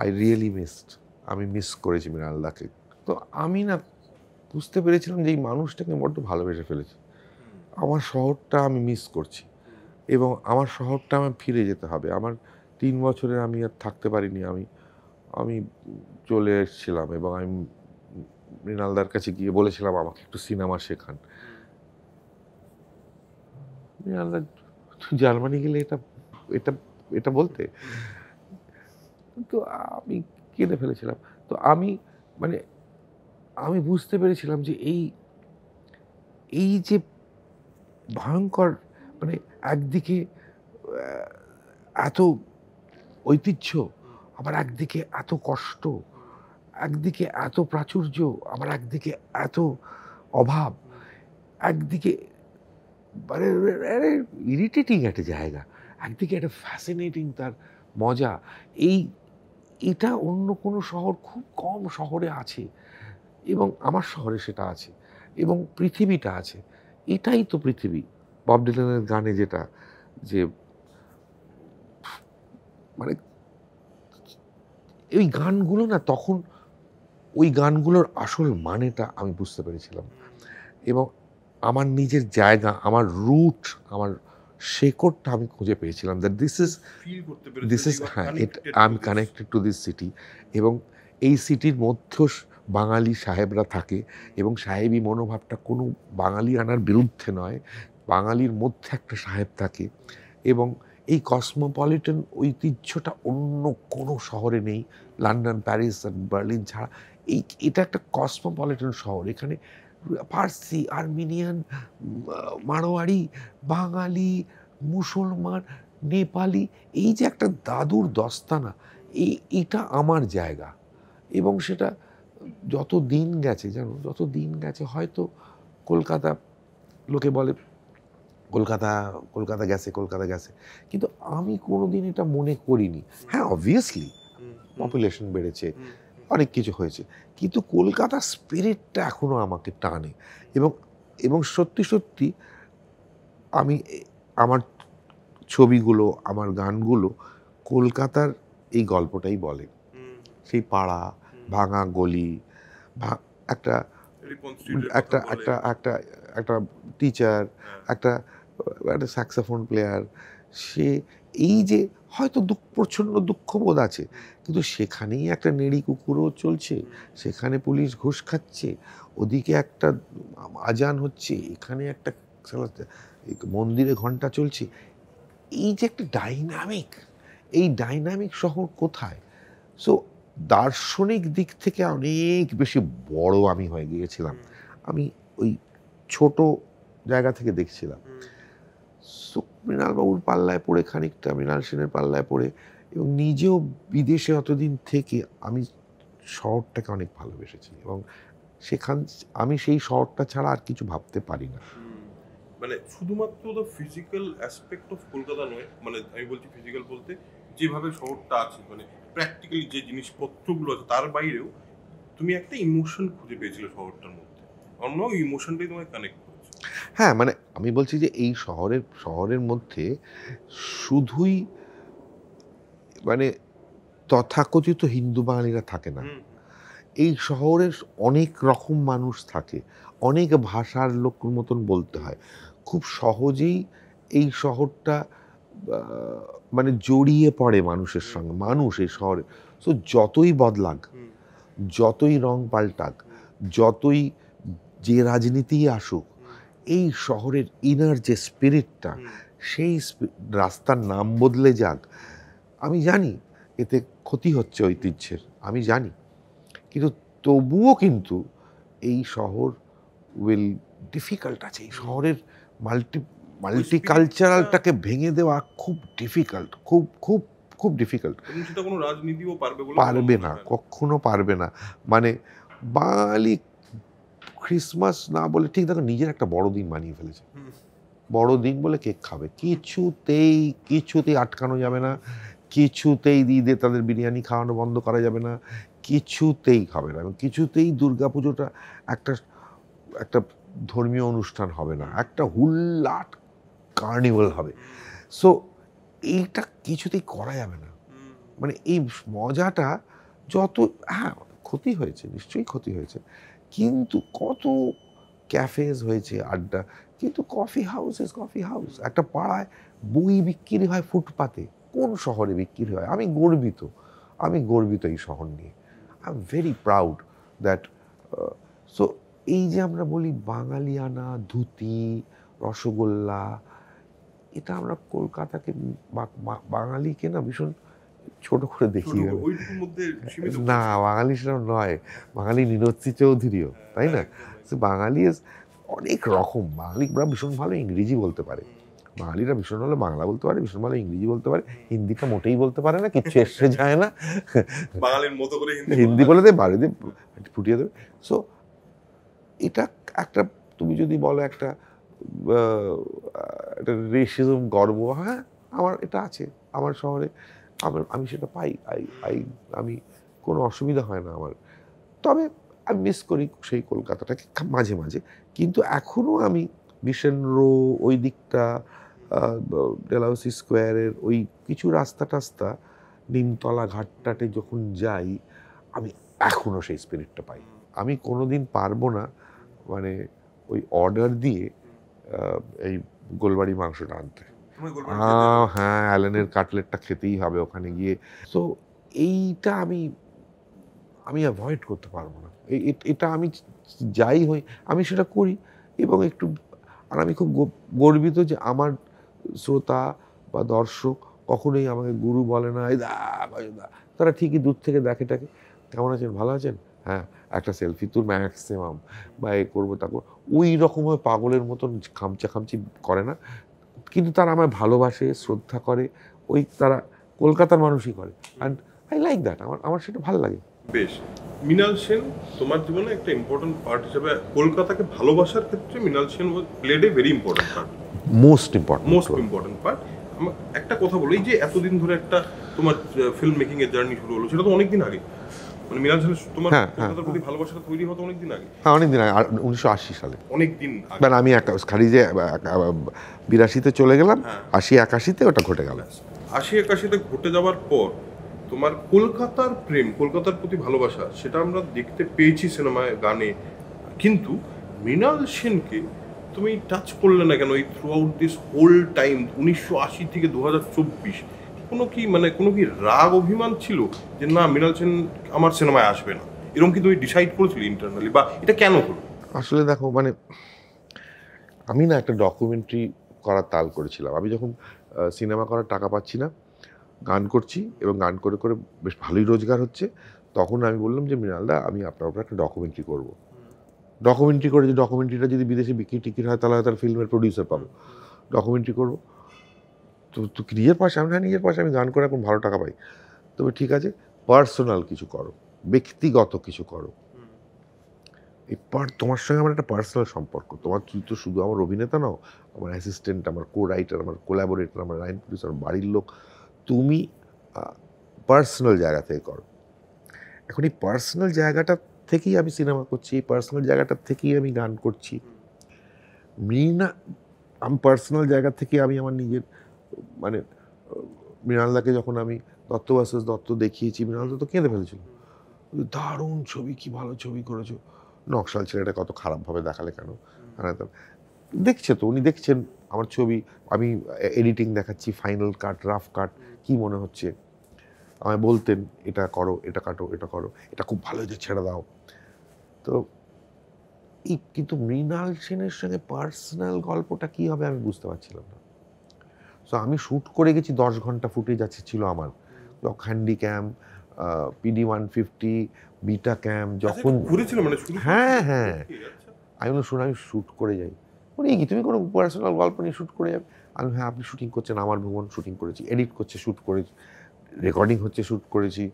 আই রিয়েলি মিসড আমি মিস করেছি মিনালদাকে তো আমি না বুঝতে পেরেছিলাম যে এই মানুষটাকে বড্ড ভালোবেসে ফেলেছে আমার শহরটা আমি মিস করছি এবং আমার শহরটা আমার ফিরে যেতে হবে আমার তিন বছরে আমি আর থাকতে পারিনি আমি আমি চলে এসেছিলাম এবং আমি মৃণালদার কাছে গিয়ে বলেছিলাম আমাকে একটু সিনেমা শেখান মৃণালদার জার্মানি গেলে এটা এটা এটা বলতে তো আমি কেঁদে ফেলেছিলাম তো আমি মানে আমি বুঝতে পেরেছিলাম যে এই এই যে ভয়ঙ্কর মানে একদিকে এত ঐতিহ্য আবার একদিকে এত কষ্ট একদিকে এত প্রাচুর্য আবার একদিকে এত অভাব একদিকে মানে ইরিটেটিং মানে একটা জায়গা একদিকে একটা ফ্যাসিনেটিং তার মজা এই এটা অন্য কোনো শহর খুব কম শহরে আছে এবং আমার শহরে সেটা আছে এবং পৃথিবীটা আছে এটাই তো পৃথিবী বব ডিলানের গানে যেটা যে মানে এই গানগুলো না তখন ওই গানগুলোর আসল মানেটা আমি বুঝতে পেরেছিলাম এবং আমার নিজের জায়গা আমার রুট আমার শেকড়টা আমি খুঁজে পেয়েছিলাম that this is this is হ্যাঁ I am connected to this city এবং এই সিটির মধ্যেও বাঙালি সাহেবরা থাকে এবং সাহেবি মনোভাবটা কোনো বাঙালি আনার বিরুদ্ধে নয় বাঙালির মধ্যে একটা সাহেব থাকে এবং এই কসমোপলিটন ঐতিহ্যটা অন্য কোনো শহরে নেই লন্ডন প্যারিস আর বার্লিন ছাড়া এই এটা একটা কসমোপলিটন শহর এখানে পার্সি আর্মেনিয়ান মারোয়াড়ি বাঙালি মুসলমান নেপালি এই যে একটা দাদুর দস্তানা এই এটা আমার জায়গা এবং সেটা যত দিন গেছে জানো যত দিন গেছে হয়তো কলকাতা লোকে বলে কলকাতা কলকাতা গেছে কলকাতা গেছে কিন্তু আমি কোনোদিন এটা মনে করিনি হ্যাঁ অবভিয়াসলি পপুলেশন বেড়েছে অনেক কিছু হয়েছে কিন্তু কলকাতার স্পিরিটটা এখনও আমাকে টানে এবং এবং সত্যি সত্যি আমি আমার ছবিগুলো আমার গানগুলো কলকাতার এই গল্পটাই বলে সেই পাড়া ভাঙা গলি একটা একটা একটা হ্যাঁ। একটা একটা টিচার একটা একটা স্যাক্সাফোন প্লেয়ার সে এই যে হয়তো দুঃখ প্রচণ্ড দুঃখবোধ আছে কিন্তু সেখানেই একটা নেড়ি কুকুরও চলছে সেখানে পুলিশ ঘুষ খাচ্ছে ওদিকে একটা আজান হচ্ছে এখানে একটা মন্দিরে ঘন্টা চলছে এই যে একটা ডাইনামিক এই ডাইনামিক শহর কোথায় সো দার্শনিক দিক থেকে অনেক বেশি বড় আমি হয়ে গিয়েছিলাম আমি ওই ছোট জায়গা থেকে দেখছিলাম মৃণালবাবুর পাল্লায় পড়ে খানিকটা মৃণাল সেনের পাল্লায় পড়ে এবং নিজেও বিদেশে অতদিন থেকে আমি শহরটাকে অনেক ভালোবেসেছি এবং সেখান আমি সেই শহরটা ছাড়া আর কিছু ভাবতে পারি না মানে শুধুমাত্র the physical aspect of Kolkata নয় মানে আমি বলছি ফিজিক্যাল বলতে যেভাবে শহরটা আছে মানে প্র্যাকটিক্যালি যে জিনিসপত্রগুলো আছে তার বাইরেও তুমি একটা ইমোশন খুঁজে পেয়েছিলে শহরটার মধ্যে অন্য ইমোশনটাই তোমায় কানেক্ট করেছে হ্যাঁ মানে আমি বলছি যে এই শহরের শহরের মধ্যে শুধুই মানে তথাকথিত হিন্দু বাঙালিরা থাকে না এই শহরের অনেক রকম মানুষ থাকে অনেক ভাষার লোকের মতন বলতে হয় খুব সহজেই এই শহরটা মানে জড়িয়ে পড়ে মানুষের সঙ্গে মানুষ এই শহরে সো যতই বদলাক যতই রং পাল্টাক যতই যে রাজনীতি আসুক এই শহরের ইনার যে স্পিরিটটা সেই রাস্তার নাম বদলে যাক আমি জানি এতে ক্ষতি হচ্ছে ঐতিহ্যের আমি জানি কিন্তু তবুও কিন্তু এই শহর উইল ডিফিকাল্ট আছে এই শহরের মাল্টি মাল্টিকালচারালটাকে ভেঙে দেওয়া খুব ডিফিকাল্ট খুব খুব খুব ডিফিকাল্ট কোনো রাজনীতিও পারবে পারবে না কখনো পারবে না মানে বাঙালি ক্রিসমাস না বলে ঠিক দেখো নিজের একটা বড় দিন বানিয়ে ফেলেছে বড় দিন বলে কেক খাবে কিছুতেই কিছুতেই আটকানো যাবে না কিছুতেই ঈদে তাদের বিরিয়ানি খাওয়ানো বন্ধ করা যাবে না কিছুতেই খাবে না এবং কিছুতেই পুজোটা একটা একটা ধর্মীয় অনুষ্ঠান হবে না একটা হুল্লাট কার্নিভাল হবে সো এইটা কিছুতেই করা যাবে না মানে এই মজাটা যত হ্যাঁ ক্ষতি হয়েছে নিশ্চয়ই ক্ষতি হয়েছে কিন্তু কত ক্যাফেজ হয়েছে আড্ডা কিন্তু কফি হাউসেস কফি হাউস একটা পাড়ায় বই বিক্রি হয় ফুটপাতে কোন শহরে বিক্রি হয় আমি গর্বিত আমি গর্বিত এই শহর নিয়ে I am very proud that so এই যে আমরা বলি বাঙালিয়ানা ধুতি রসগোল্লা এটা আমরা কলকাতাকে বাঙালিকে না ভীষণ ছোট করে দেখি না বাঙালি সেরকম নয় বাঙালি নীলত্রী চৌধুরীও হ্যাঁ, তাই না বাঙালি অনেক রকম বাঙালিরা ভীষণ ভালো ইংরেজি বলতে পারে বাঙালিরা ভীষণ ভালো বাংলা বলতে পারে ভীষণ ভালো ইংরেজি বলতে পারে হিন্দিটা মোটেই বলতে পারে না কিচ্ছু এসে যায় না বাঙালির মতো করে হিন্দি বলে দেয় বাড়িতে ফুটিয়ে দেবে সো এটা একটা তুমি যদি বলো একটা রেসিজম গর্ব হ্যাঁ আমার এটা আছে আমার শহরে আমার আমি সেটা পাই আই আই আমি কোনো অসুবিধা হয় না আমার তবে আমি মিস করি সেই কলকাতাটাকে মাঝে মাঝে কিন্তু এখনও আমি মিশন রো ওই দিকটা ডেলাউসি স্কোয়ারের ওই কিছু রাস্তা টাস্তা নিমতলা ঘাটটাতে যখন যাই আমি এখনও সেই স্পিরিটটা পাই আমি কোনো দিন পারবো না মানে ওই অর্ডার দিয়ে এই গোলবাড়ি মাংসটা আনতে হ্যাঁ, হ্যাঁ অ্যালেনের কাটলেটটা খেতেই হবে ওখানে গিয়ে তো এইটা আমি আমি অ্যাভয়েড করতে পারবো না এটা আমি যাই হই আমি সেটা করি এবং একটু আর আমি খুব গর্বিত যে আমার শ্রোতা বা দর্শক কখনোই আমাকে গুরু বলে না দা তারা ঠিকই দূর থেকে দেখে টাকে কেমন আছেন ভালো আছেন হ্যাঁ একটা সেলফি তোর ম্যাক্সিমাম বা এ করবো তা করবো ওই রকমভাবে পাগলের মতন খামচা খামচি করে না কিন্তু তারা আমায় ভালোবাসে শ্রদ্ধা করে ওই তারা কলকাতার মানুষই করে অ্যান্ড আই লাইক দ্যাট আমার আমার সেটা ভালো লাগে বেশ মৃণাল সেন তোমার জীবনে একটা ইম্পর্টেন্ট পার্ট হিসাবে কলকাতাকে ভালোবাসার ক্ষেত্রে Mrinal Sen played a very important part most important most important part একটা কথা বলি যে এতদিন ধরে একটা তোমার ফিল্ম মেকিং এর জার্নি শুরু হলো সেটা তো অনেকদিন আগে মানে মিলান তোমার হ্যাঁ, হ্যাঁ। তোমার প্রতি ভালোবাসাটা তৈরি হতো অনেক দিন আগে হ্যাঁ অনেক দিন আগে উনিশশো আশি সালে অনেক দিন মানে আমি একা খারিজে বিরাশিতে চলে গেলাম হ্যাঁ। আশি একাশিতে ওটা ঘটে গেল আশি একাশিতে ঘটে যাওয়ার পর তোমার কলকাতার প্রেম কলকাতার প্রতি ভালোবাসা সেটা আমরা দেখতে পেয়েছি সিনেমায় গানে কিন্তু মৃণাল সেনকে তুমি টাচ করলে না কেন এই throughout this whole time উনিশশো আশি থেকে দু হাজার চব্বিশ কোনো কি মানে কোনো কি রাগ অভিমান ছিল যে না মৃণাল সেন আমার সিনেমায় আসবে না এরকম কি তুমি ডিসাইড করেছিলি ইন্টারনালি বা এটা কেন হলো আসলে দেখো মানে আমি না একটা ডকুমেন্টারি করার তাল করেছিলাম আমি যখন সিনেমা করার টাকা পাচ্ছি না গান করছি এবং গান করে করে বেশ ভালোই রোজগার হচ্ছে তখন আমি বললাম যে মৃণালদা আমি আপনার উপর একটা ডকুমেন্টারি করবো ডকুমেন্টারি করে যে ডকুমেন্টারিটা যদি বিদেশে বিক্রি টিকির হয় তাহলে তার ফিল্মের প্রডিউসার পাবো ডকুমেন্টারি করবো তো তো নিজের পয়সা আমি হ্যাঁ নিজের পয়সা আমি দান করে এখন ভালো টাকা পাই তবে ঠিক আছে পার্সোনাল কিছু করো ব্যক্তিগত কিছু করো এই পার তোমার সঙ্গে আমার একটা পার্সোনাল সম্পর্ক তোমার তুই তো শুধু আমার অভিনেতা নাও আমার অ্যাসিস্ট্যান্ট আমার কো রাইটার আমার কোলাবোরেটার আমার লাইন প্রডিউসার আমার বাড়ির লোক তুমি পার্সোনাল জায়গা থেকে করো এখন এই পার্সোনাল জায়গাটা থেকেই আমি সিনেমা করছি এই পার্সোনাল জায়গাটার থেকেই আমি গান করছি মিনা আমি পার্সোনাল জায়গা থেকে আমি আমার নিজের মানে মৃণালদাকে যখন আমি দত্ত ভার্সেস দত্ত দেখিয়েছি মৃণালদা তো কেঁদে ফেলেছিল দারুণ ছবি কি ভালো ছবি করেছো নকশাল ছেলেটা কত খারাপভাবে দেখালে কেন মানে দেখছে তো উনি দেখছেন আমার ছবি আমি এডিটিং দেখাচ্ছি ফাইনাল কাট রাফ কাট কি মনে হচ্ছে আমায় বলতেন এটা করো এটা কাটো এটা করো এটা খুব ভালো হয়েছে ছেড়ে দাও তো এই কিন্তু মৃণাল সেনের সঙ্গে পার্সোনাল গল্পটা কী হবে আমি বুঝতে পারছিলাম না সো আমি শ্যুট করে গেছি দশ ঘন্টা ফুটেজ আছে ছিল আমার handycam PD one fifty betacam যখন মানে হ্যাঁ হ্যাঁ আচ্ছা। আমি বললাম শুনে আমি শ্যুট করে যাই বলি কি তুমি কোনো পার্সোনাল গল্প নিয়ে শ্যুট করে যাবে আমি হ্যাঁ আপনি শ্যুটিং করছেন আমার ভ্রমণ শ্যুটিং করেছি এডিট করছে শ্যুট করেছি রেকর্ডিং হচ্ছে শ্যুট করেছি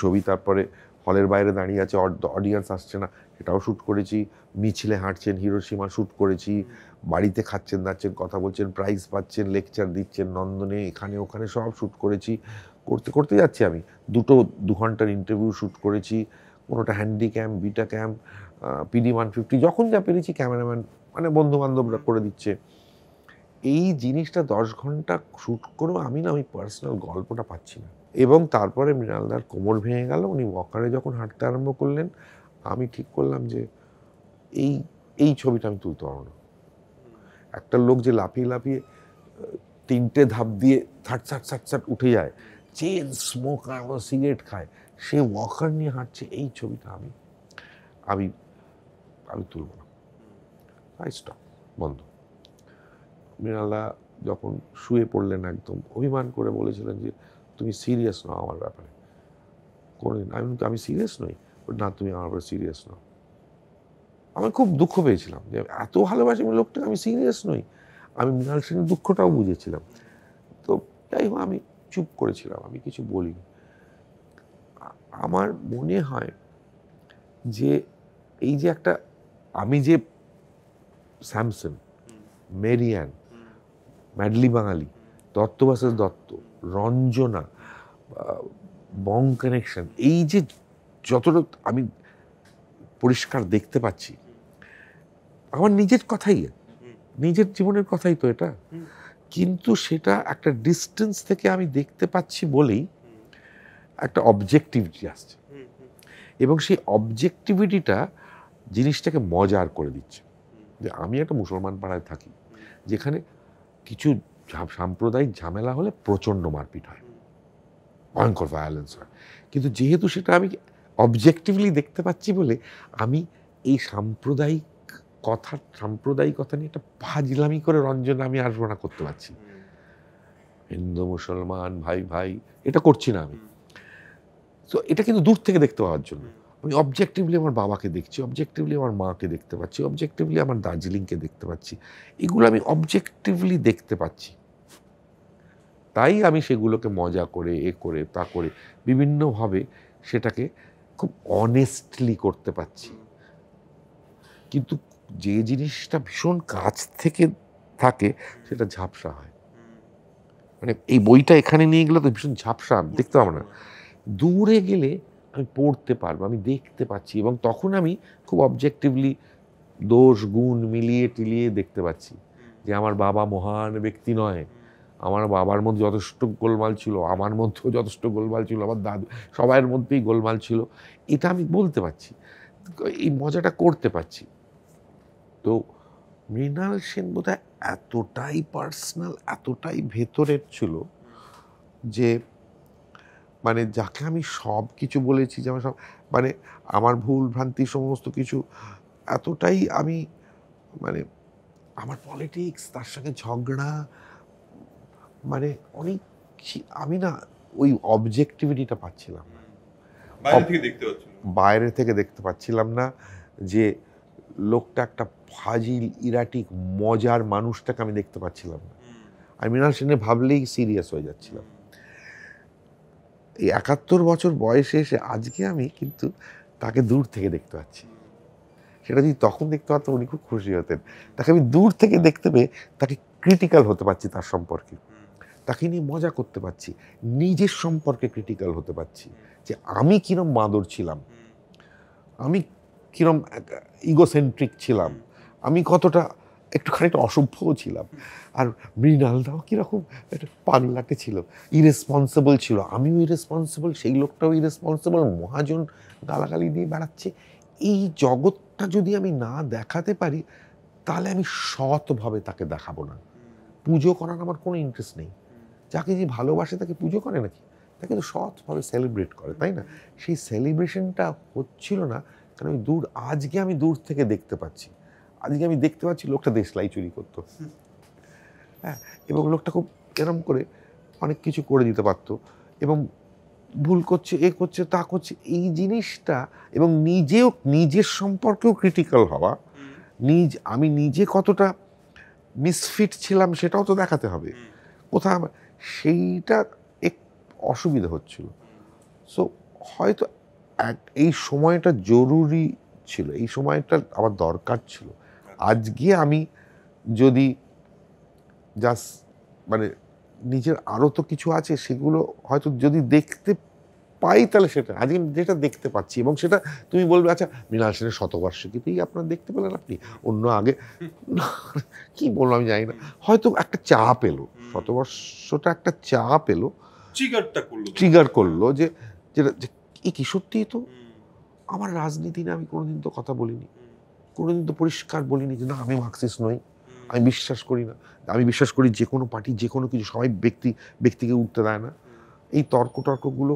ছবি তারপরে হলের বাইরে দাঁড়িয়ে আছে অডিয়েন্স আসছে না সেটাও শ্যুট করেছি মিছিলে হাঁটছেন হিরোসীমা শ্যুট করেছি বাড়িতে খাচ্ছেন দাচ্ছেন কথা বলছেন প্রাইজ পাচ্ছেন লেকচার দিচ্ছেন নন্দনে এখানে ওখানে সব শ্যুট করেছি করতে করতে যাচ্ছি আমি দুটো দু ঘন্টার ইন্টারভিউ শ্যুট করেছি কোনোটা handycam betacam PD one fifty যখন যা পেরেছি ক্যামেরাম্যান মানে বন্ধু বান্ধবরা করে দিচ্ছে এই জিনিসটা দশ ঘন্টা শ্যুট করেও আমি না আমি পার্সোনাল গল্পটা পাচ্ছি না এবং তারপরে মৃণালদার কোমর ভেঙে গেল উনি ওয়াকারে যখন হাঁটতে আরম্ভ করলেন আমি ঠিক করলাম যে এই এই ছবিটা আমি তুলতে পারবো না একটা লোক যে লাফিয়ে লাফিয়ে তিনটে ধাপ দিয়ে থাট থাট থাট থাট উঠে যায় চেন স্মোকার বা সিগারেট খায় সে ওয়াকার নিয়ে হাঁটছে এই ছবিটা আমি আমি আমি তুলব না আই স্টপ বন্ধ মৃণালা যখন শুয়ে পড়লেন একদম অভিমান করে বলেছিলেন যে তুমি সিরিয়াস নাও আমার ব্যাপারে কোনোদিন আমি আমি সিরিয়াস নই না তুমি আমার উপরে সিরিয়াস নও আমি খুব দুঃখ পেয়েছিলাম যে এত ভালোবাসি আমি লোকটাকে আমি সিরিয়াস নই আমি মৃণাল সেনের দুঃখটাও বুঝেছিলাম তো যাই হোক আমি চুপ করেছিলাম আমি কিছু বলিনি আমার মনে হয় যে এই যে একটা আমি যে স্যামসন মেরিয়ান madly Bangalee Dutta Dutta Ranjana bong connection এই যে যতটা আমি পরিষ্কার দেখতে পাচ্ছি আমার নিজের কথাই নিজের জীবনের কথাই তো এটা কিন্তু সেটা একটা ডিস্টেন্স থেকে আমি দেখতে পাচ্ছি বলেই একটা অবজেক্টিভিটি আসছে এবং সেই অবজেক্টিভিটিটা জিনিসটাকে মজার করে দিচ্ছে যে আমি একটা মুসলমান পাড়ায় থাকি যেখানে কিছু সাম্প্রদায়িক ঝামেলা হলে প্রচণ্ড মারপিট হয় ভয়ঙ্কর ভায়োলেন্স হয় কিন্তু যেহেতু সেটা আমি অবজেক্টিভলি দেখতে পাচ্ছি বলে আমি এই সাম্প্রদায়িক কথা সাম্প্রদায়িকতা নিয়ে একটা ভাজলামি করে রঞ্জন আমি আসবো না করতে পারছি হিন্দু মুসলমান ভাই ভাই এটা করছি না আমি তো এটা কিন্তু দূর থেকে দেখতে পাওয়ার জন্য আমি অবজেক্টিভলি আমার বাবাকে দেখছি অবজেক্টিভলি আমার মাকে দেখতে পাচ্ছি অবজেক্টিভলি আমার দার্জিলিংকে দেখতে পাচ্ছি এগুলো আমি অবজেক্টিভলি দেখতে পাচ্ছি তাই আমি সেগুলোকে মজা করে এ করে তা করে বিভিন্নভাবে সেটাকে খুব অনেস্টলি করতে পারছি কিন্তু যে জিনিসটা ভীষণ কাছ থেকে থাকে সেটা ঝাপসা হয় মানে এই বইটা এখানে নিয়ে গেলে তো ভীষণ ঝাপসা দেখতে পাবো না দূরে গেলে আমি পড়তে পারবো আমি দেখতে পাচ্ছি এবং তখন আমি খুব অবজেক্টিভলি দোষ গুণ মিলিয়ে টিলিয়ে দেখতে পাচ্ছি যে আমার বাবা মহান ব্যক্তি নয় আমার বাবার মধ্যে যথেষ্ট গোলমাল ছিল আমার মধ্যেও যথেষ্ট গোলমাল ছিল আমার দাদু সবাইয়ের মধ্যেই গোলমাল ছিল এটা আমি বলতে পারছি এই মজাটা করতে পারছি তো মৃণাল সেন বোধহয় এতটাই পার্সোনাল এতটাই ভেতরের ছিল যে মানে যাকে আমি সব কিছু বলেছি যে আমার সব মানে আমার ভুল ভ্রান্তি সমস্ত কিছু এতটাই আমি মানে আমার পলিটিক্স তার সঙ্গে ঝগড়া মানে অনেক আমি না ওই অবজেক্টিভিটিটা পাচ্ছিলাম না বাইরে থেকে দেখতে পাচ্ছিলাম না যে লোকটা একটা ফাজিল ইরাটিক মজার মানুষটাকে আমি দেখতে পাচ্ছিলাম না আমি মৃণাল সেনে ভাবলেই সিরিয়াস হয়ে যাচ্ছিলাম এই একাত্তর বছর বয়সে এসে আজকে আমি কিন্তু তাকে দূর থেকে দেখতে পাচ্ছি সেটা যদি তখন দেখতে পারতাম উনি খুব খুশি হতেন তাকে আমি দূর থেকে দেখতে পেয়ে তাকে ক্রিটিক্যাল হতে পারছি তার সম্পর্কে তাকে নিয়ে মজা করতে পারছি নিজের সম্পর্কে ক্রিটিক্যাল হতে পারছি যে আমি কিরম মাদর ছিলাম আমি কিরম ইগোসেন্ট্রিক ছিলাম আমি কতটা একটু খানিকটা অসভ্যও ছিলাম আর মৃণালদাও কীরকম একটা পাল্লাকে ছিল ইরেসপন্সিবল ছিল আমিও ইরেসপন্সিবল সেই লোকটাও ইরেসপন্সিবল মহাজন গালাগালি দিয়ে বেড়াচ্ছে এই জগৎটা যদি আমি না দেখাতে পারি তাহলে আমি সৎভাবে তাকে দেখাবো না পুজো করার আমার কোনো ইন্টারেস্ট নেই যাকে যে ভালোবাসে তাকে পুজো করে নাকি তাকে তো সৎভাবে সেলিব্রেট করে তাই না সেই সেলিব্রেশনটা হচ্ছিল না কারণ আমি দূর আজকে আমি দূর থেকে দেখতে পাচ্ছি আজকে আমি দেখতে পাচ্ছি লোকটা দেশলাই চুরি করতো হ্যাঁ এবং লোকটা খুব এরম করে অনেক কিছু করে দিতে পারতো এবং ভুল করছে এ করছে তা করছে এই জিনিসটা এবং নিজেও নিজের সম্পর্কেও ক্রিটিক্যাল হওয়া নিজ আমি নিজে কতটা মিসফিট ছিলাম সেটাও তো দেখাতে হবে কোথায় সেইটা এক অসুবিধা হচ্ছিল সো হয়তো এই সময়টা জরুরি ছিল এই সময়টা আমার দরকার ছিল আজকে আমি যদি জাস্ট মানে নিজের আরও তো কিছু আছে সেগুলো হয়তো যদি দেখতে পাই তাহলে সেটা আজকে যেটা দেখতে পাচ্ছি এবং সেটা তুমি বলবে আচ্ছা মৃণাল সেনের শতবার্ষিকীতেই আপনার দেখতে পেলেন আপনি অন্য আগে কি বলবো আমি জানি না হয়তো একটা চা পেলো শতবর্ষটা একটা চা পেলো ট্রিগারটা করলো ট্রিগার করলো যে যেটা এই কি সত্যি তো আমার রাজনীতি নিয়ে আমি কোনোদিন তো কথা বলিনি কোনোদিন তো পরিষ্কার বলিনি যে না আমি মার্কসিস্ট নই আমি বিশ্বাস করি না আমি বিশ্বাস করি যে কোনো পার্টি যে কোনো কিছু সবাই ব্যক্তি ব্যক্তিকে উঠতে দেয় না এই তর্ক টর্কগুলো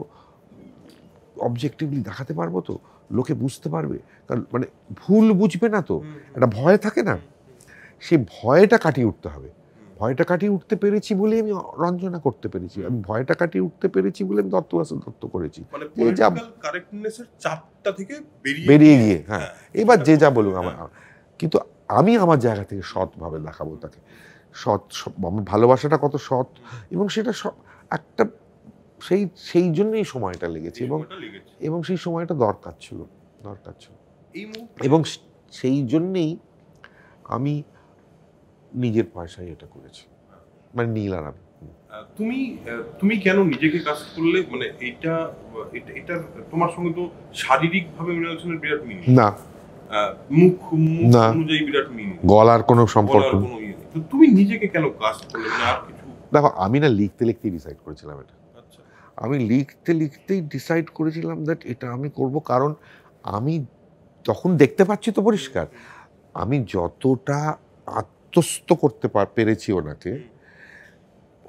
অবজেক্টিভলি দেখাতে পারবো তো লোকে বুঝতে পারবে কারণ মানে ভুল বুঝবে না তো একটা ভয় থাকে না সেই ভয়টা কাটিয়ে উঠতে হবে ভয়টা কাটিয়ে উঠতে পেরেছি বলে আমি রঞ্জনা করতে পেরেছি আমি ভয়টা কাটিয়ে উঠতে পেরেছি বলে আমি আসে দত্ত করেছি মানে চাপটা থেকে বেরিয়ে গিয়ে হ্যাঁ, হ্যাঁ এবার যে যা বলুক হ্যাঁ। আমার কিন্তু আমি আমার জায়গা থেকে সৎভাবে দেখাবো তাকে সৎ ভালোবাসাটা কত সৎ এবং সেটা একটা সেই সেই জন্যই সময়টা লেগেছে এবং এবং সেই সময়টা দরকার ছিল দরকার ছিল এবং সেই জন্যেই আমি নিজের পয়সায় এটা করেছি মানে নীল আর আমি তুমি তুমি কেন নিজেকে কাজ করলে মানে এটা এটা তোমার সঙ্গে তো শারীরিকভাবে মিলালোচনের বিরাট মিল না মুখ না অনুযায়ী বিরাট মিল গলার কোনো সম্পর্ক ইয়ে তুমি নিজেকে কেন কাজ করলে মানে কিছু দেখো আমি না লিখতে লিখতে ডিসাইড করেছিলাম এটা আমি লিখতে লিখতেই ডিসাইড করেছিলাম দ্যাট এটা আমি করব কারণ আমি তখন দেখতে পাচ্ছি তো পরিষ্কার আমি যতটা আত্মস্থ করতে পেরেছি ওনাকে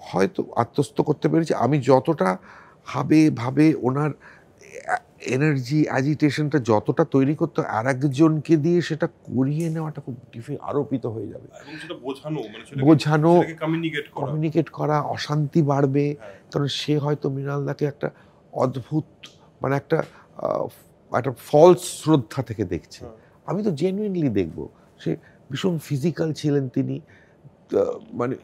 হয়তো আত্মস্থ করতে পেরেছি আমি যতটা হাবে ভাবে ওনার এনার্জি অ্যাজিটেশনটা যতটা তৈরি করতে আর একজনকে দিয়ে সেটা করিয়ে নেওয়াটা খুব ডিফি আরোপিত হয়ে যাবে বোঝানো কমিউনিকেট মানে করা অশান্তি বাড়বে হ্যাঁ। কারণ সে হয়তো মৃণালদাকে একটা অদ্ভুত মানে একটা একটা ফলস শ্রদ্ধা থেকে দেখছে হ্যাঁ। আমি তো জেনুইনলি দেখব সে ভীষণ ফিজিক্যাল ছিলেন তিনি মানে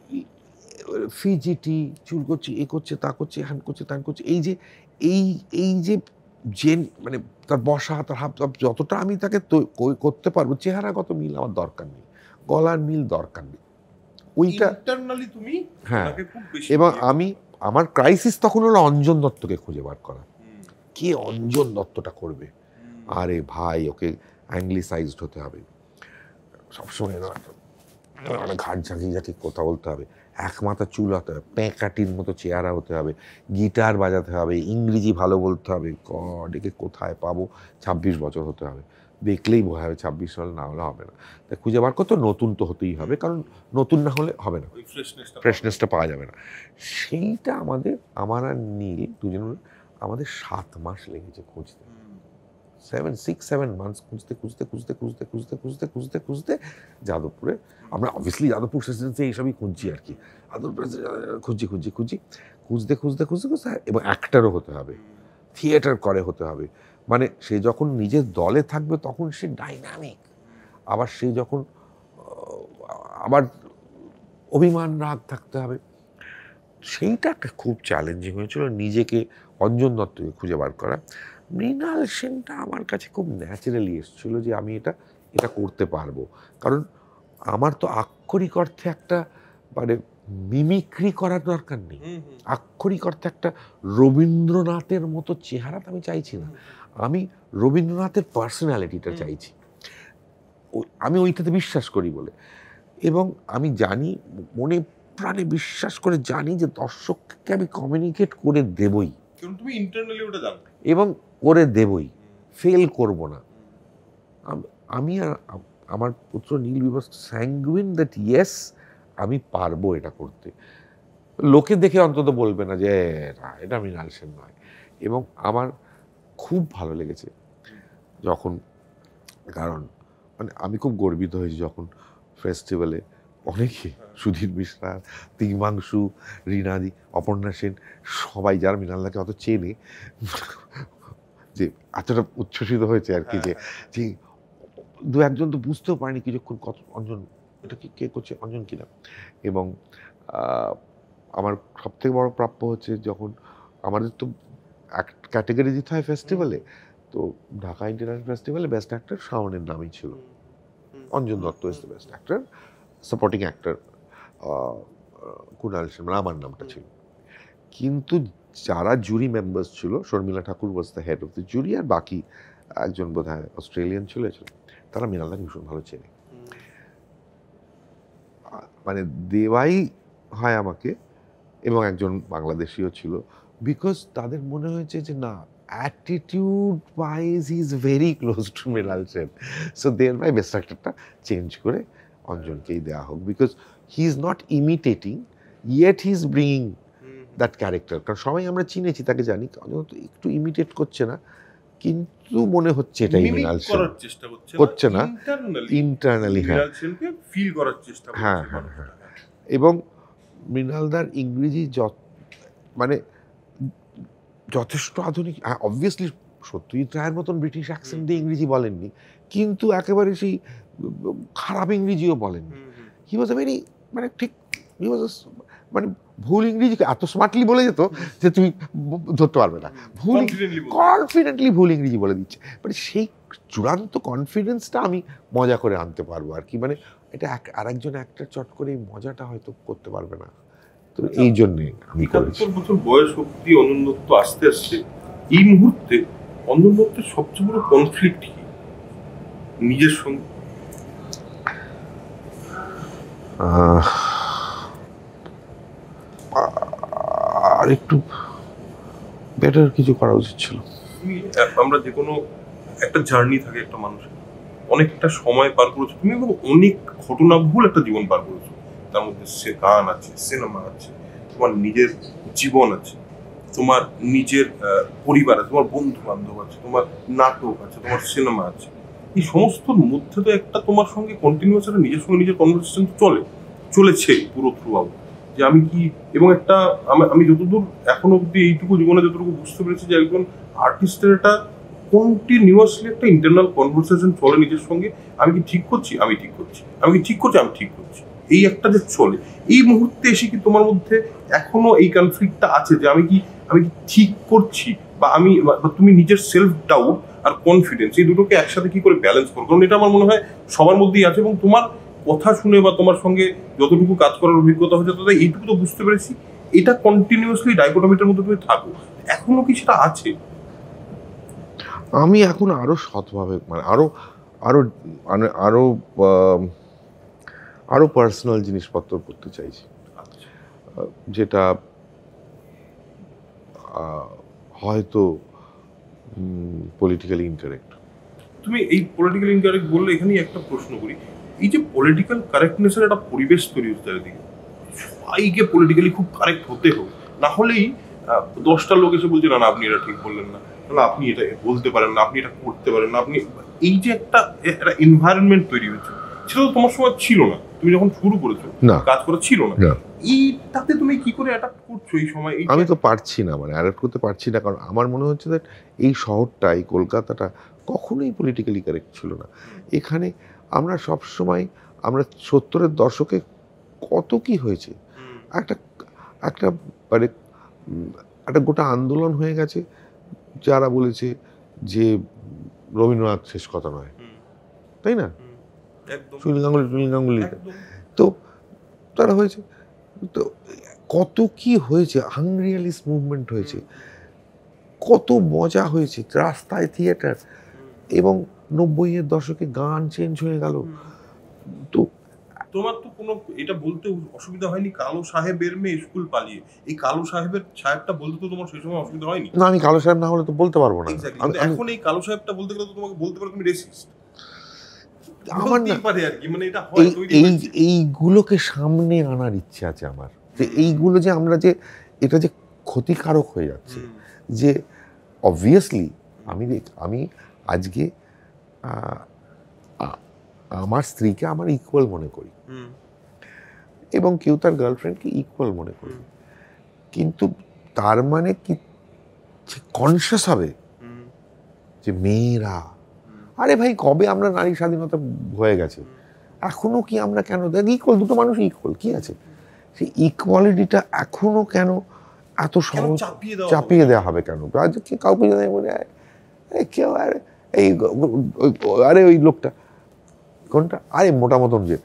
ফিজিটি চুল করছে এ করছে তা করছে হ্যান করছে তান করছে এই যে এই এই যে জেন মানে তার বসা তার হাব যতটা আমি তাকে করতে পারবো চেহারাগত মিল আমার দরকার নেই গলার মিল দরকার নেই ওইটা তুমি হ্যাঁ এবং আমি আমার ক্রাইসিস তখন হলো অঞ্জন দত্তকে খুঁজে বার করা কে অঞ্জন দত্তটা করবে আরে ভাই ওকে অ্যাংলিসাইজড হতে হবে সবসময় মানে ঘাট ঝাঁকি ঝাঁকি কথা বলতে হবে একমাথা চুল হতে হবে প্যাঁকাটির মতো চেহারা হতে হবে গিটার বাজাতে হবে ইংরেজি ভালো বলতে হবে গড কোথায় পাবো ছাব্বিশ বছর হতে হবে দেখলেই বোঝা হবে ছাব্বিশ সাল না হলে হবে না তা খুঁজে বার করতে নতুন তো হতেই হবে কারণ নতুন না হলে হবে না ফ্রেশনেসটা পাওয়া যাবে না সেইটা আমাদের আমার আর নীল দুজনের আমাদের সাত মাস লেগেছে খুঁজতে সেভেন সিক্স সেভেন মান্থস খুঁজতে খুঁজতে খুঁজতে খুঁজতে খুঁজতে খুঁজতে খুঁজতে খুঁজতে যাদবপুরে আমরা অবভিয়াসলি যাদবপুর প্রেসিডেন্সি এইসবই খুঁজছি আর কি যাদবপুর খুঁজছি খুঁজছি খুঁজছি খুঁজতে খুঁজতে খুঁজতে খুঁজতে হ্যাঁ, এবং অ্যাক্টারও হতে হবে থিয়েটার করে হতে হবে মানে সে যখন নিজের দলে থাকবে তখন সে ডাইনামিক আবার সে যখন আবার অভিমান রাগ থাকতে হবে সেইটা একটা খুব চ্যালেঞ্জিং হয়েছিল নিজেকে অঞ্জন দত্তকে খুঁজে বার করা মৃণাল সেনটা আমার কাছে খুব ন্যাচারালি এসেছিল যে আমি এটা এটা করতে পারবো কারণ আমার তো আক্ষরিক অর্থে একটা মানে মিমিক্রি করার দরকার নেই আক্ষরিক অর্থে একটা রবীন্দ্রনাথের মতো তো আমি চাইছি না আমি রবীন্দ্রনাথের পার্সোনালিটিটা চাইছি আমি ওইটাতে বিশ্বাস করি বলে এবং আমি জানি মনে প্রাণে বিশ্বাস করে জানি যে দর্শককে আমি কমিউনিকেট করে দেবই তুমি ইন্টারনালি ওটা জানো এবং করে দেবই ফেল করব না আমি আর আমার পুত্র Neel Bibhas sanguine that yes আমি পারবো এটা করতে লোকে দেখে অন্তত বলবে না যে না এটা আমি নালসেন নয় এবং আমার খুব ভালো লেগেছে যখন কারণ মানে আমি খুব গর্বিত হয়েছি যখন ফেস্টিভ্যালে অনেকে সুধীর মিশ্রা তিমাংশু রিনাদি অপর্ণা সেন সবাই যারা মৃণালদাকে অত চেনে যে এতটা উচ্ছ্বসিত হয়েছে আর কি হ্যাঁ, যে হ্যাঁ। যে দু একজন তো বুঝতেও পারেনি কিছুক্ষণ কত অঞ্জন এটা কি কে করছে অঞ্জন কিনা এবং আমার সবথেকে বড় প্রাপ্য হচ্ছে যখন আমাদের তো এক ক্যাটাগরি দিতে হয় ফেস্টিভ্যালে তো ঢাকা ইন্টারন্যাশনাল ফেস্টিভ্যালে বেস্ট অ্যাক্টর শ্রাবণের নামই ছিল Anjan Dutt is the best actor supporting actor Kunal Sen আমার নামটা ছিল কিন্তু যারা জুরি মেম্বার্স ছিল Sharmila Tagore was the head of the jury আর বাকি একজন বোধ হয় অস্ট্রেলিয়ান ছিল তারা মৃণালদাকে ভীষণ ভালো চেনে মানে দেওয়াই হয় আমাকে এবং একজন বাংলাদেশিও ছিল বিকজ তাদের মনে হয়েছে যে না attitude wise is very close to Mrinal Sen so thereby best change করে অঞ্জনকেই দেওয়া হোক because he is not imitating yet he is bringing that character কারণ সবাই আমরা চিনেছি তাকে জানি অঞ্জন তো একটু ইমিটেট করছে না কিন্তু মনে হচ্ছে এটা মৃণাল সেন করছে না ইন্টারনালি হ্যাঁ ফিল করার চেষ্টা হ্যাঁ হ্যাঁ হ্যাঁ এবং মৃণালদার ইংরেজি মানে যথেষ্ট আধুনিক হ্যাঁ অবভিয়াসলি সত্যজিৎ রায়ের মতন ব্রিটিশ অ্যাকসেন্ট দিয়ে ইংরেজি বলেননি কিন্তু একেবারে সেই খারাপ ইংরেজিও বলেন হি ওয়াজ এ ভেরি মানে ঠিক হি ওয়াজ মানে ভুল ইংরেজি এত স্মার্টলি বলে যেত যে তুমি ধরতে পারবে না ভুল কনফিডেন্টলি ভুল ইংরেজি বলে দিচ্ছে মানে সেই চূড়ান্ত কনফিডেন্সটা আমি মজা করে আনতে পারবো আর কি মানে এটা আর একজন অ্যাক্টার চট করে এই মজাটা হয়তো করতে পারবে না তো আচ্ছা, এই জন্যে আমি করেছি বয়স অব্দি অনুন্নত আসতে আসতে এই মুহূর্তে অনুন্নতের সবচেয়ে বড় কনফ্লিক্ট কি নিজের সঙ্গে আর একটু বেটার কিছু করা উচিত ছিল আমরা যে কোনো একটা জার্নি থাকে একটা মানুষের অনেকটা সময় পার করেছো তুমি এবং অনেক ঘটনাবহুল একটা জীবন পার করেছো তার মধ্যে সে গান আছে সিনেমা আছে তোমার নিজের জীবন আছে তোমার নিজের পরিবার আছে তোমার বন্ধু বান্ধব আছে তোমার নাটক আছে তোমার সিনেমা আছে এই সমস্তর মধ্যে তো একটা তোমার সঙ্গে কন্টিনিউয়াস একটা নিজের সঙ্গে নিজের কনভারসেশন চলে চলেছে পুরো থ্রু আউট যে আমি কি এবং একটা আমি যতদূর এখন অব্দি এইটুকু জীবনে যতটুকু বুঝতে পেরেছি যে একজন আর্টিস্টের একটা কন্টিনিউয়াসলি একটা ইন্টারনাল কনভারসেশন চলে নিজের সঙ্গে আমি কি ঠিক করছি আমি ঠিক করছি আমি কি ঠিক করছি আমি ঠিক করছি এই একটা যে চলে এই মুহূর্তে এসে কি তোমার মধ্যে এখনো এই কনফ্লিক্টটা আছে যে আমি কি আমি কি ঠিক করছি বা আমি তুমি নিজের সেলফ ডাউট আর কনফিডেন্স এই দুটোকে একসাথে কি করে ব্যালেন্স করো কারণ এটা আমার মনে হয় সবার মধ্যেই আছে এবং তোমার কথা শুনে বা তোমার সঙ্গে যতটুকু কাজ করার অভিজ্ঞতা হয়েছে তত এইটুকু তো বুঝতে পেরেছি এটা কন্টিনিউসলি ডাইকোটমিটার মধ্যে তুমি থাকো এখনো কি সেটা আছে আমি এখন আরো সৎভাবে মানে আরো আরো মানে আরো আরো পার্সোনাল জিনিসপত্র করতে চাইছি আচ্ছা। যেটা হয়তো পলিটিক্যালি ইনকারেক্ট তুমি এই পলিটিক্যাল ইনকারেক্ট বললে এখানেই একটা প্রশ্ন করি এই যে পলিটিক্যাল কারেক্টনেসের একটা পরিবেশ তৈরি হচ্ছে চারিদিকে সবাইকে পলিটিক্যালি খুব কারেক্ট হতে হোক না হলেই দশটা লোক এসে বলছে না আপনি এটা ঠিক বললেন না তাহলে আপনি এটা বলতে পারেন না আপনি এটা করতে পারেন না আপনি এই যে একটা একটা এনভায়রনমেন্ট তৈরি হয়েছে সেটা তো তোমার সময় ছিল না তুমি যখন শুরু করেছো কাজ করা ছিল না এইটাতে তুমি কি করে অ্যাডাপ্ট করছো এই সময় আমি তো পারছি না মানে অ্যাডাপ্ট করতে পারছি না কারণ আমার মনে হচ্ছে যে এই শহরটা এই কলকাতাটা কখনোই পলিটিক্যালি কারেক্ট ছিল না এখানে আমরা সব সময় আমরা সত্তরের দশকে কত কি হয়েছে একটা একটা মানে একটা গোটা আন্দোলন হয়ে গেছে যারা বলেছে যে রবীন্দ্রনাথ শেষ কথা নয় তাই না সুনীল গাঙ্গুলি সুনীল গাঙ্গুলি তো তারা হয়েছে তো কত কি হয়েছে আনরিয়ালিস্ট মুভমেন্ট হয়েছে কত মজা হয়েছে রাস্তায় থিয়েটার এবং নব্বইয়ের দশকে গান চেঞ্জ হয়ে গেল তো তোমার তো কোনো এটা বলতে অসুবিধা হয়নি কালো সাহেবের মেয়ে স্কুল পালিয়ে এই কালো সাহেবের সাহেবটা বলতে তো তোমার সেই সময় অসুবিধা হয়নি না আমি কালো সাহেব না হলে তো বলতে পারবো না এখন এই কালো সাহেবটা বলতে গেলে তো তোমাকে বলতে পারো তুমি রেসিস্ট আমার না মানে এই এইগুলোকে সামনে আনার ইচ্ছে আছে আমার যে এইগুলো যে আমরা যে এটা যে ক্ষতিকারক হয়ে যাচ্ছে যে অবভিয়াসলি আমি আমি আজকে আমার স্ত্রীকে আমার ইকুয়াল মনে করি এবং কেউ তার গার্লফ্রেন্ডকে ইকুয়াল মনে করি কিন্তু তার মানে কি কনসিয়াস হবে যে মেয়েরা আরে ভাই কবে আমরা নারী স্বাধীনতা হয়ে গেছে এখনও কি আমরা কেন দেখ ইকুয়াল দুটো মানুষ ইকুয়াল কি আছে সেই ইকুয়ালিটিটা এখনও কেন এত সহজ চাপিয়ে দেওয়া হবে কেন কাউকে জানাই বলে কেউ আর এই আরে ওই লোকটা কোনটা আরে মোটা মতন যে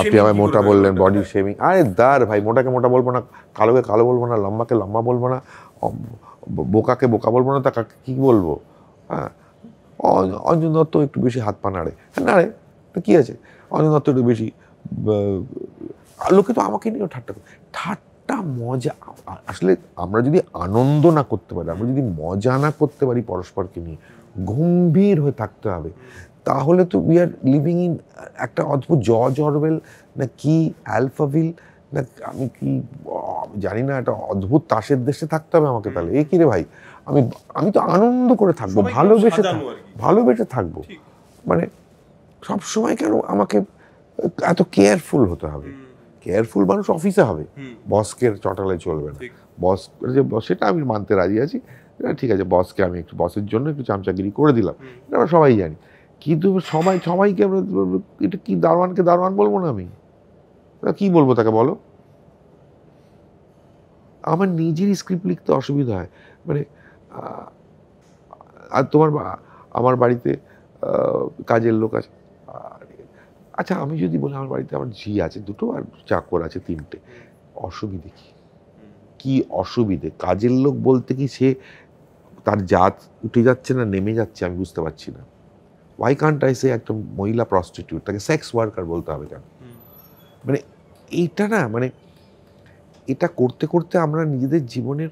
আপনি আমায় মোটা বললেন বডি শেমিং আরে দার ভাই মোটাকে মোটা বলবো না কালোকে কালো বলবো না লম্বাকে লম্বা বলবো না বোকাকে বোকা বলবো না তা কী বলবো হ্যাঁ অঞ্জন দত্ত একটু বেশি হাত পা নাড়ে হ্যাঁ, নাড়ে তো কী আছে অঞ্জন দত্ত একটু বেশি লোকে তো আমাকে নিয়েও ঠাট্টা করে ঠাট্টা মজা আসলে আমরা যদি আনন্দ না করতে পারি আমরা যদি মজা না করতে পারি পরস্পরকে নিয়ে গম্ভীর হয়ে থাকতে হবে তাহলে তো উই আর লিভিং ইন একটা অদ্ভুত জ জরবেল না কি অ্যালফাভিল না আমি কি জানি না একটা অদ্ভুত তাসের দেশে থাকতে হবে আমাকে তাহলে এ কী রে ভাই আমি আমি তো আনন্দ করে থাকবো ভালোবেসে ভালোবেসে থাকবো মানে সব সময় কেন আমাকে এত কেয়ারফুল হতে হবে কেয়ারফুল মানুষ অফিসে হবে বসকে চটালে চলবে না বস যে সেটা আমি মানতে রাজি আছি ঠিক আছে বসকে আমি একটু বসের জন্য একটু চামচাগিরি করে দিলাম এটা আমরা সবাই জানি কিন্তু সবাই সবাইকে আমরা এটা কি দারোয়ানকে দারোয়ান বলবো না আমি কি বলবো তাকে বলো আমার নিজেরই স্ক্রিপ্ট লিখতে অসুবিধা হয় মানে আর তোমার আমার বাড়িতে কাজের লোক আছে আচ্ছা আমি যদি বলি আমার বাড়িতে আমার ঝি আছে দুটো আর চাকর আছে তিনটে অসুবিধে কি কি অসুবিধে কাজের লোক বলতে কি সে তার জাত উঠে যাচ্ছে না নেমে যাচ্ছে আমি বুঝতে পারছি না ওয়াই কান্ট আই সে একটা মহিলা প্রস্টিটিউট তাকে সেক্স ওয়ার্কার বলতে হবে কেন মানে এইটা না মানে এটা করতে করতে আমরা নিজেদের জীবনের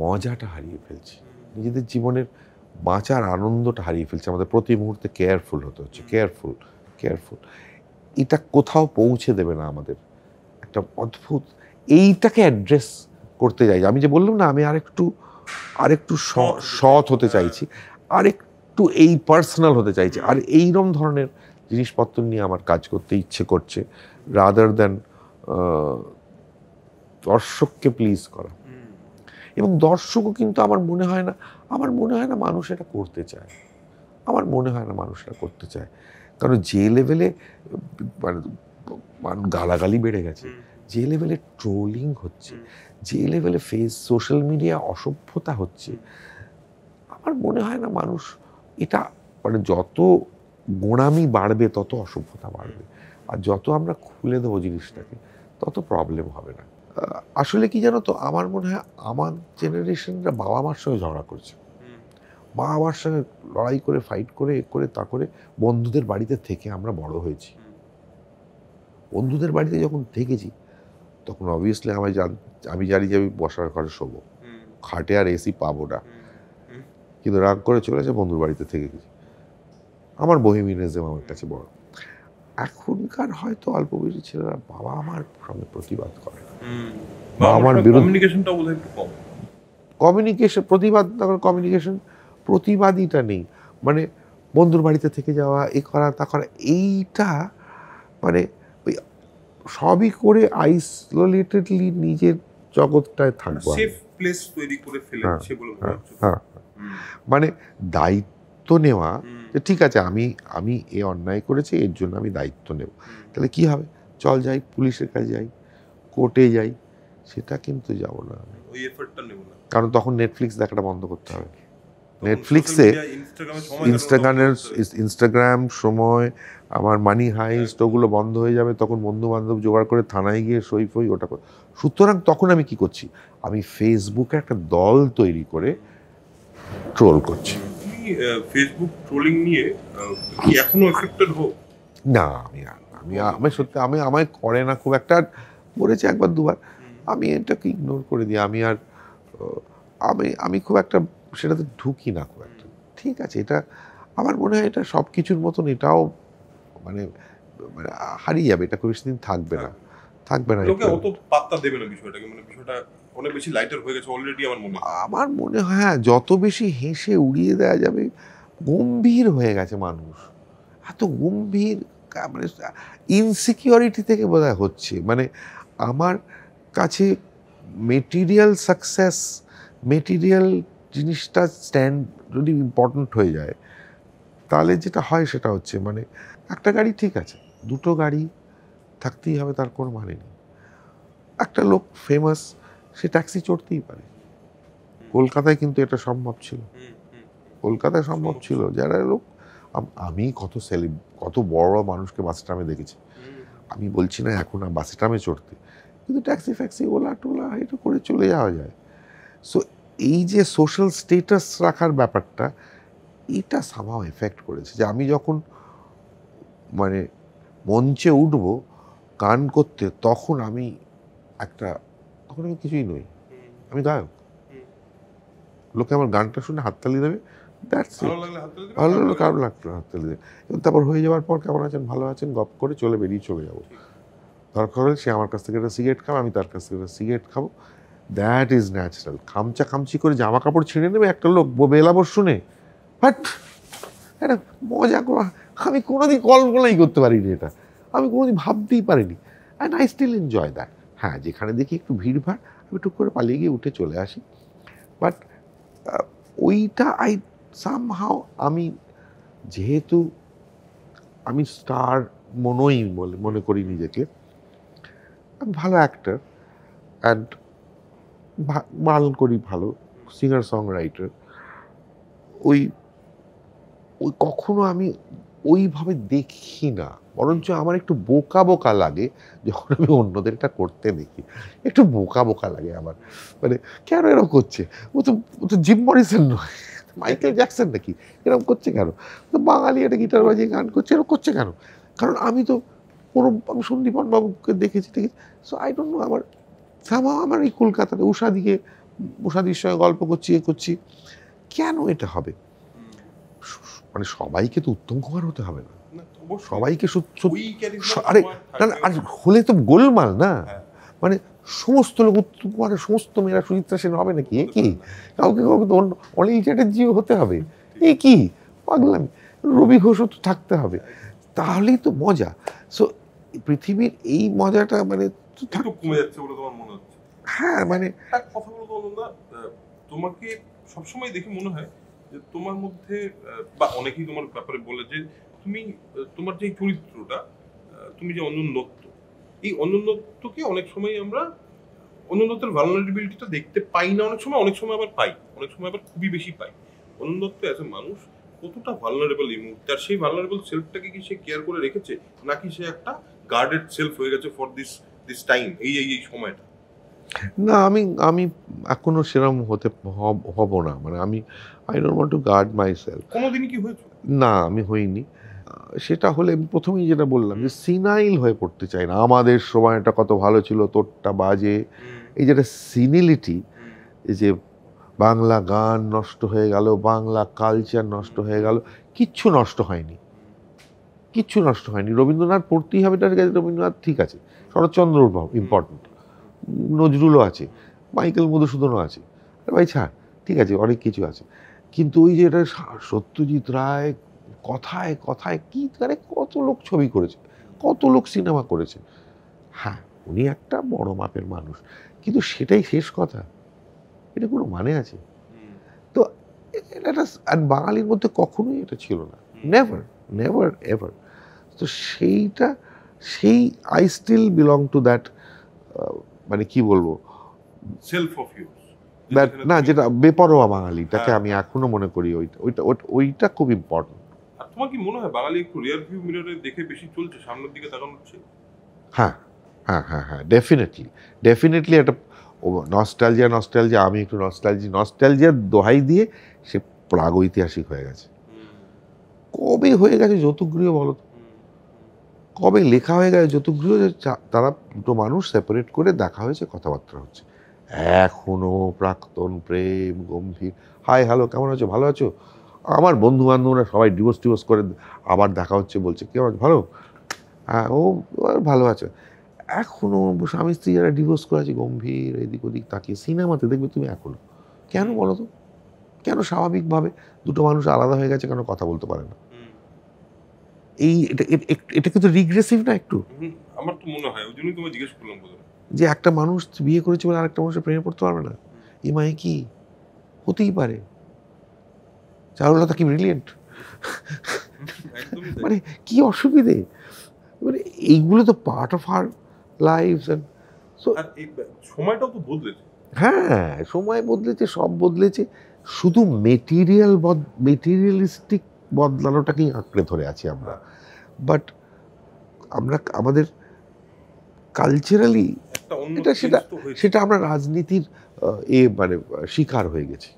মজাটা হারিয়ে ফেলছি নিজেদের জীবনের বাঁচার আনন্দটা হারিয়ে ফেলছে আমাদের প্রতি মুহূর্তে কেয়ারফুল হতে হচ্ছে কেয়ারফুল কেয়ারফুল এটা কোথাও পৌঁছে দেবে না আমাদের একটা অদ্ভুত এইটাকে অ্যাড্রেস করতে চাই আমি যে বললাম না আমি আরেকটু আরেকটু সৎ হতে চাইছি আরেকটু এই পার্সোনাল হতে চাইছি আর এইরকম ধরনের জিনিসপত্র নিয়ে আমার কাজ করতে ইচ্ছে করছে রাদার দেন দর্শককে প্লিজ করা এবং দর্শকও কিন্তু আমার মনে হয় না আমার মনে হয় না মানুষ এটা করতে চায় আমার মনে হয় না মানুষ এটা করতে চায় কারণ যে লেভেলে মানে গালাগালি বেড়ে গেছে যে লেভেলে ট্রোলিং হচ্ছে যে লেভেলে ফেস সোশ্যাল মিডিয়া অসভ্যতা হচ্ছে আমার মনে হয় না মানুষ এটা মানে যত গোড়ামি বাড়বে তত অসভ্যতা বাড়বে আর যত আমরা খুলে দেবো জিনিসটাকে তত প্রবলেম হবে না আসলে কি জানো তো আমার মনে হয় আমার জেনারেশনরা বাবা মার সঙ্গে ঝগড়া করছে বাবা মার সঙ্গে লড়াই করে ফাইট করে এ করে তা করে বন্ধুদের বাড়িতে থেকে আমরা বড় হয়েছি বন্ধুদের বাড়িতে যখন থেকেছি তখন অবভিয়াসলি আমি জান আমি জানি যে আমি বসার ঘরে শোবো খাটে আর এসি পাবো না কিন্তু রাগ করে চলেছে বন্ধুর বাড়িতে থেকে গেছি আমার বহিমিনেজম আমার কাছে বড় এখনকার হয়তো অল্প বয়সী ছেলেরা বাবা আমার সঙ্গে প্রতিবাদ করে আমার কমিউনিকেশন প্রতিবাদ কমিউনিকেশন প্রতিবাদীটা নেই মানে বন্ধুর বাড়িতে থেকে যাওয়া এ করা তা করা এইটা মানে ওই সবই করে আইসোলেটেডলি নিজের জগৎটায় থাকবো তৈরি করে ফেলেছে হ্যাঁ, হ্যাঁ, হ্যাঁ, হ্যাঁ। মানে দায়িত্ব নেওয়া যে ঠিক আছে আমি আমি এ অন্যায় করেছি এর জন্য আমি দায়িত্ব নেব তাহলে কি হবে চল যাই পুলিশের কাছে যাই কোর্টে যাই সেটা কিন্তু যাব না আমি কারণ তখন নেটফ্লিক্স দেখাটা বন্ধ করতে হবে নেটফ্লিক্সে ইনস্টাগ্রামের ইনস্টাগ্রাম সময় আমার মানি হাইস্ট হ্যাঁ। ওগুলো বন্ধ হয়ে যাবে তখন বন্ধু বান্ধব জোগাড় করে থানায় গিয়ে সই ফই ওটা কর সুতরাং তখন আমি কি করছি আমি ফেসবুকে একটা দল তৈরি করে ট্রোল করছি ফেসবুক ট্রোলিং নিয়ে কি এখনো এফেক্টেড হোক না আমি আমি আমি সত্যি আমি আমায় করে না খুব একটা করেছে একবার দুবার আমি এটাকে ইগনোর করে দিই আমি আর আমি আমি খুব একটা সেটাতে ঢুকি না খুব একটা ঠিক আছে এটা আমার মনে হয় এটা সব কিছুর মতন এটাও মানে মানে হারিয়ে যাবে এটা খুব বেশি দিন থাকবে না হ্যাঁ। থাকবে না অত পাত্তা দেবে না বিষয়টাকে মানে বিষয়টা অনেক বেশি লাইটার হয়ে গেছে অলরেডি আমার মনে হয় আমার মনে হয় হ্যাঁ যত বেশি হেসে উড়িয়ে দেওয়া যাবে গম্ভীর হয়ে গেছে মানুষ এত গম্ভীর মানে ইনসিকিউরিটি থেকে বোধ হচ্ছে মানে আমার কাছে মেটিরিয়াল সাকসেস মেটিরিয়াল জিনিসটা স্ট্যান্ড যদি ইম্পর্ট্যান্ট হয়ে যায় তাহলে যেটা হয় সেটা হচ্ছে মানে একটা গাড়ি ঠিক আছে দুটো গাড়ি থাকতেই হবে তার কোনো মানে নেই একটা লোক ফেমাস সে ট্যাক্সি চড়তেই পারে কলকাতায় কিন্তু এটা সম্ভব ছিল কলকাতায় সম্ভব ছিল যারা লোক আমি কত সেলি কত বড় মানুষকে বাস স্ট্যামে দেখেছি আমি বলছি না এখন আর বাস স্ট্যামে চড়তে কিন্তু ট্যাক্সি ফ্যাক্সি ওলা টোলা এটা করে চলে যাওয়া যায় সো এই যে সোশ্যাল স্টেটাস রাখার ব্যাপারটা এটা সামাও এফেক্ট করেছে যে আমি যখন মানে মঞ্চে উঠব গান করতে তখন আমি একটা তখন আমি কিছুই নই আমি গায়ক লোকে আমার গানটা শুনে হাততালি দেবে কারণ ভালো লাগলো হাততালি দেবে এবং তারপর হয়ে যাওয়ার পর কেমন আছেন ভালো আছেন গপ করে চলে বেরিয়ে চলে যাবো দরকার হলে সে আমার কাছ থেকে একটা সিগারেট খাবে আমি তার কাছ থেকে একটা সিগারেট খাবো দ্যাট ইজ ন্যাচারাল খামচা খামচি করে জামা কাপড় ছিঁড়ে নেবে একটা লোক বেলাবো শুনে বাট এটা মজা করা আমি কোনোদিন কল্পনাই করতে পারিনি এটা আমি কোনোদিন ভাবতেই পারিনি and I still enjoy that হ্যাঁ যেখানে দেখি একটু ভিড় ভাড় আমি টুক করে পালিয়ে গিয়ে উঠে চলে আসি বাট ওইটা আই সামহাও আমি যেহেতু আমি স্টার মনোই বলে মনে করি নিজেকে আমি ভালো অ্যাক্টার অ্যান্ড মাল করি ভালো সিঙ্গার সং রাইটার ওই ওই কখনো আমি ওইভাবে দেখি না বরঞ্চ আমার একটু বোকা বোকা লাগে যখন আমি অন্যদের এটা করতে দেখি একটু বোকা বোকা লাগে আমার মানে কেন এরকম করছে ও তো ও তো জিম মরিসন নয় মাইকেল জ্যাকসন নাকি এরকম করছে কেন তো বাঙালি একটা গিটার বাজিয়ে গান করছে এরকম করছে কেন কারণ আমি তো কোনো আমি সন্দীপন বাবুকে দেখেছি দেখেছি সো আই ডোন্ট নো আমার সামাও আমার এই কলকাতাতে উষাদিকে উষাদির সঙ্গে গল্প করছি এ করছি কেন এটা হবে মানে সবাইকে তো উত্তম কুমার হতে হবে না সবাইকে আরে আর হলে তো গোলমাল না হ্যাঁ। মানে সমস্ত লোক উত্তম মানে সমস্ত মেয়েরা সুচিত্রা সেন হবে নাকি এ কি কাউকে কাউকে তো অনিল চ্যাটার্জিও হতে হবে এ কি পাগলামি রবি ঘোষও তো থাকতে হবে তাহলেই তো মজা সো পৃথিবীর এই মজাটা মানে কমে যাচ্ছে বলে তোমার মনে হচ্ছে হ্যাঁ মানে কথা বলতো অনন্দা তোমাকে সবসময় দেখে মনে হয় যে তোমার মধ্যে বা অনেকেই তোমার ব্যাপারে বলে যে তুমি তোমার যে চরিত্রটা তুমি যে অনুন্নত এই অনুন্নতকে অনেক সময় আমরা অনুন্নতের ভালনারেবিলিটিটা দেখতে পাই না অনেক সময় অনেক সময় আবার পাই অনেক সময় আবার খুবই বেশি পাই অনুন্নত অ্যাজ এ মানুষ কতটা ভালনারেবল এই মুহূর্তে আর সেই ভালনারেবল সেলফটাকে কি সে কেয়ার করে রেখেছে নাকি সে একটা গার্ডেড সেলফ হয়ে গেছে ফর দিস দিস টাইম এই এই এই সময়টা না আমি আমি এখনো সেরম হতে হব না মানে আমি I don't want to guard myself কোনোদিন কি হয়েছে না আমি হইনি সেটা হলে প্রথমেই যেটা বললাম যে সিনাইল হয়ে পড়তে চাই না আমাদের সময়টা কত ভালো ছিল তোরটা বাজে এই যেটা সিনিলিটি যে বাংলা গান নষ্ট হয়ে গেল বাংলা কালচার নষ্ট হয়ে গেল কিচ্ছু নষ্ট হয়নি কিচ্ছু নষ্ট হয়নি রবীন্দ্রনাথ পড়তেই হবে তার কাছে রবীন্দ্রনাথ ঠিক আছে শরৎচন্দ্র ইম্পর্টেন্ট নজরুলও আছে মাইকেল মধুসূদনও আছে আরে ভাই ছাড় ঠিক আছে অনেক কিছু আছে কিন্তু ওই যে এটা সত্যজিৎ রায় কথায় কথায় কী করে কত লোক ছবি করেছে কত লোক সিনেমা করেছে হ্যাঁ উনি একটা বড় মাপের মানুষ কিন্তু সেটাই শেষ কথা এটা কোনো মানে আছে তো এটা আর বাঙালির মধ্যে কখনোই এটা ছিল না নেভার নেভার এভার তো সেইটা সেই I still belong to that মানে কি বলবো সেলফ অফ ইউ না যেটা বেপরোয়া বাঙালিটাকে হ্যাঁ। আমি এখনো মনে করি ওইটা ওইটা ওইটা খুব ইম্পর্টেন্ট তোমার কি মনে হয় বাঙালি একটু রিয়ার ভিউ মিররে দেখে বেশি চলছে সামনের দিকে তাকানো হচ্ছে হ্যাঁ হ্যাঁ হ্যাঁ হ্যাঁ ডেফিনেটলি ডেফিনেটলি একটা নস্টালজিয়া নস্টালজিয়া আমি একটু নস্টালজি নস্টালজিয়ার দোহাই দিয়ে সে প্রাগৈতিহাসিক হয়ে গেছে কবে হয়ে গেছে যৌতুকগৃহ বলো তো কবে লেখা হয়ে গেছে যৌতুকগৃহ যে তারা দুটো মানুষ সেপারেট করে দেখা হয়েছে কথাবার্তা হচ্ছে এখনও প্রাক্তন প্রেম গম্ভীর হাই হ্যালো কেমন আছো ভালো আছো আমার বন্ধু বান্ধবরা সবাই ডিভোর্স টিভোর্স করে আবার দেখা হচ্ছে বলছে কি আমার ভালো হ্যাঁ ও ভালো আছে এখনও স্বামী স্ত্রী যারা ডিভোর্স করে আছে গম্ভীর এদিক ওদিক তাকিয়ে সিনেমাতে দেখবে তুমি এখনও কেন বলো তো কেন স্বাভাবিকভাবে দুটো মানুষ আলাদা হয়ে গেছে কেন কথা বলতে পারে না এই এটা এটা কিন্তু রিগ্রেসিভ না একটু আমার তো মনে হয় ওই জন্যই তোমায় জিজ্ঞেস করলাম যে একটা মানুষ বিয়ে করেছে বলে আরেকটা মানুষের প্রেমে পড়তে পারবে না ইমাই মানে কি হতেই পারে চারুলতা কি ব্রিলিয়েন্ট মানে কি অসুবিধে মানে এইগুলো তো পার্ট অফ আর লাইফ সময়টাও তো বদলেছে হ্যাঁ সময় বদলেছে সব বদলেছে শুধু মেটিরিয়াল মেটিরিয়ালিস্টিক বদলানোটাকেই আঁকড়ে ধরে আছি আমরা বাট আমরা আমাদের কালচারালি এটা সেটা সেটা আমরা রাজনীতির এ মানে শিকার হয়ে গেছি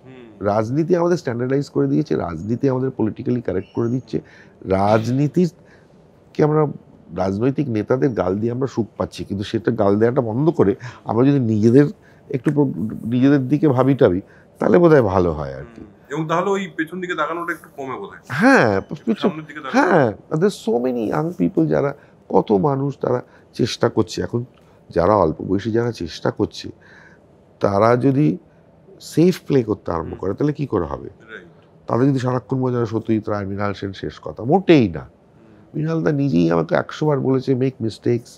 রাজনীতি আমাদের স্ট্যান্ডার্ডাইজ করে দিয়েছে রাজনীতি আমাদের পলিটিক্যালি কারেক্ট করে দিচ্ছে রাজনীতিকে আমরা রাজনৈতিক নেতাদের গাল দিয়ে আমরা সুখ পাচ্ছি কিন্তু সেটা গাল দেওয়াটা বন্ধ করে আমরা যদি নিজেদের একটু নিজেদের দিকে ভাবি টাবি তাহলে বোধ ভালো হয় আর কি তাহলে ওই পেছন দিকে হ্যাঁ সো পিপল হ্যাঁ, যারা কত মানুষ তারা চেষ্টা করছে এখন যারা অল্প বয়সী যারা চেষ্টা করছে তারা যদি সেফ প্লে করতে আরম্ভ করে তাহলে কি করে হবে তাদের যদি সারাক্ষণ বোঝা সত্যজিৎ রায় মৃণাল সেন শেষ কথা মোটেই না মৃণাল দা নিজেই আমাকে একশোবার বলেছে মেক মিস্টেক্স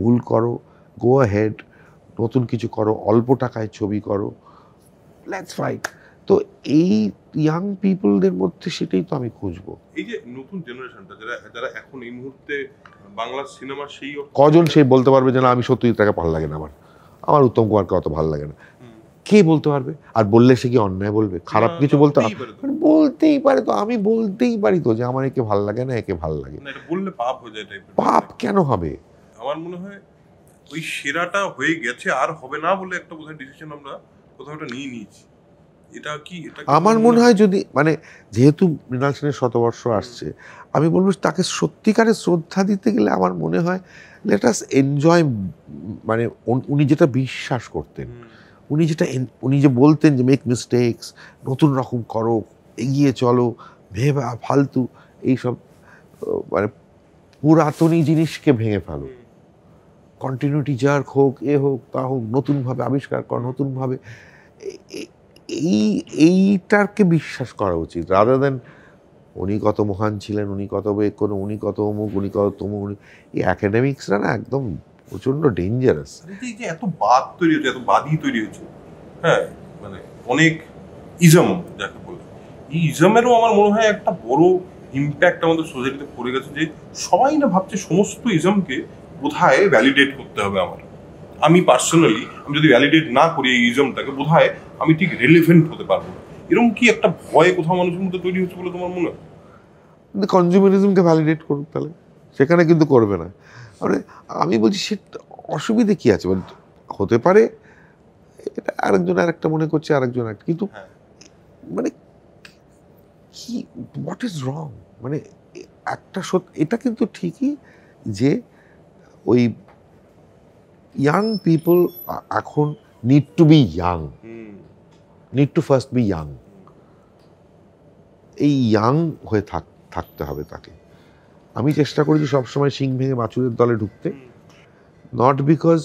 ভুল করো গো হেড নতুন কিছু করো অল্প টাকায় ছবি করো লেটস ফাইট তো এই ইয়াং পিপলদের মধ্যে সেটাই তো আমি খুঁজব এই যে নতুন জেনারেশনটা যারা যারা এখন এই মুহূর্তে বাংলা সিনেমা সেই কজন সেই বলতে পারবে যে না আমি সত্যজিৎ তাকে ভালো লাগে না আমার আমার উত্তম কুমারকে অত ভালো লাগে না কে বলতে পারবে আর বললে সে কি অন্যায় বলবে খারাপ কিছু বলতে বলতেই পারে তো আমি বলতেই পারি তো যে আমার একে ভাল লাগে না একে ভাল লাগে বললে পাপ হয়ে যায় পাপ কেন হবে আমার মনে হয় ওই সেরাটা হয়ে গেছে আর হবে না বলে একটা বোধহয় ডিসিশন আমরা কোথাও একটা নিয়ে নিয়েছি এটা কি আমার মনে হয় যদি মানে যেহেতু মৃণাল সেনের শতবর্ষ আসছে আমি বলবো তাকে সত্যিকারে শ্রদ্ধা দিতে গেলে আমার মনে হয় লেটাস এনজয় মানে উনি যেটা বিশ্বাস করতেন উনি যেটা উনি যে বলতেন যে মেক মিস্টেকস নতুন রকম করো এগিয়ে চলো ভেবা ফালতু এইসব মানে পুরাতনই জিনিসকে ভেঙে ফেলো কন্টিনিউটি জার্ক হোক এ হোক তা হোক নতুনভাবে আবিষ্কার কর নতুনভাবে এই এইটাকে বিশ্বাস করা উচিত রাদার দেন উনি কত মহান ছিলেন উনি কত বেগ কোনো উনি কত অমুক উনি কত তমুক উনি এই অ্যাকাডেমিক্সরা না একদম প্রচন্ড ডেঞ্জারাস মানে যে এত বাদ তৈরি হচ্ছে এত বাদই তৈরি হচ্ছে হ্যাঁ মানে অনেক ইজম যাকে বলে এই ইজমেরও আমার মনে হয় একটা বড় ইম্প্যাক্ট আমাদের সোসাইটিতে পড়ে গেছে যে সবাই না ভাবছে সমস্ত ইজমকে বোধহয় ভ্যালিডেট করতে হবে আমার আমি পার্সোনালি আমি যদি ভ্যালিডেট না করি এই ইজমটাকে বোধহয় আমি ঠিক রেলিভেন্ট হতে পারবো এরকম কি একটা ভয় কোথাও মানুষের মধ্যে তৈরি হচ্ছে বলে তোমার মনে হয় কনজিউমারিজমকে মানে ভ্যালিডেট করুক তাহলে সেখানে কিন্তু করবে না মানে আমি বলছি সে অসুবিধে কী আছে মানে হতে পারে এটা আরেকজন আরেকটা মনে করছে আরেকজন আর কিন্তু হ্যাঁ। মানে কি হোয়াট ইজ রং মানে একটা সত্য এটা কিন্তু ঠিকই যে ওই ইয়াং পিপল এখন need to be young need to first be young এই ইয়াং হয়ে থাকতে হবে তাকে আমি চেষ্টা করেছি সবসময় সিং ভেঙে বাছুরের দলে ঢুকতে নট বিকজ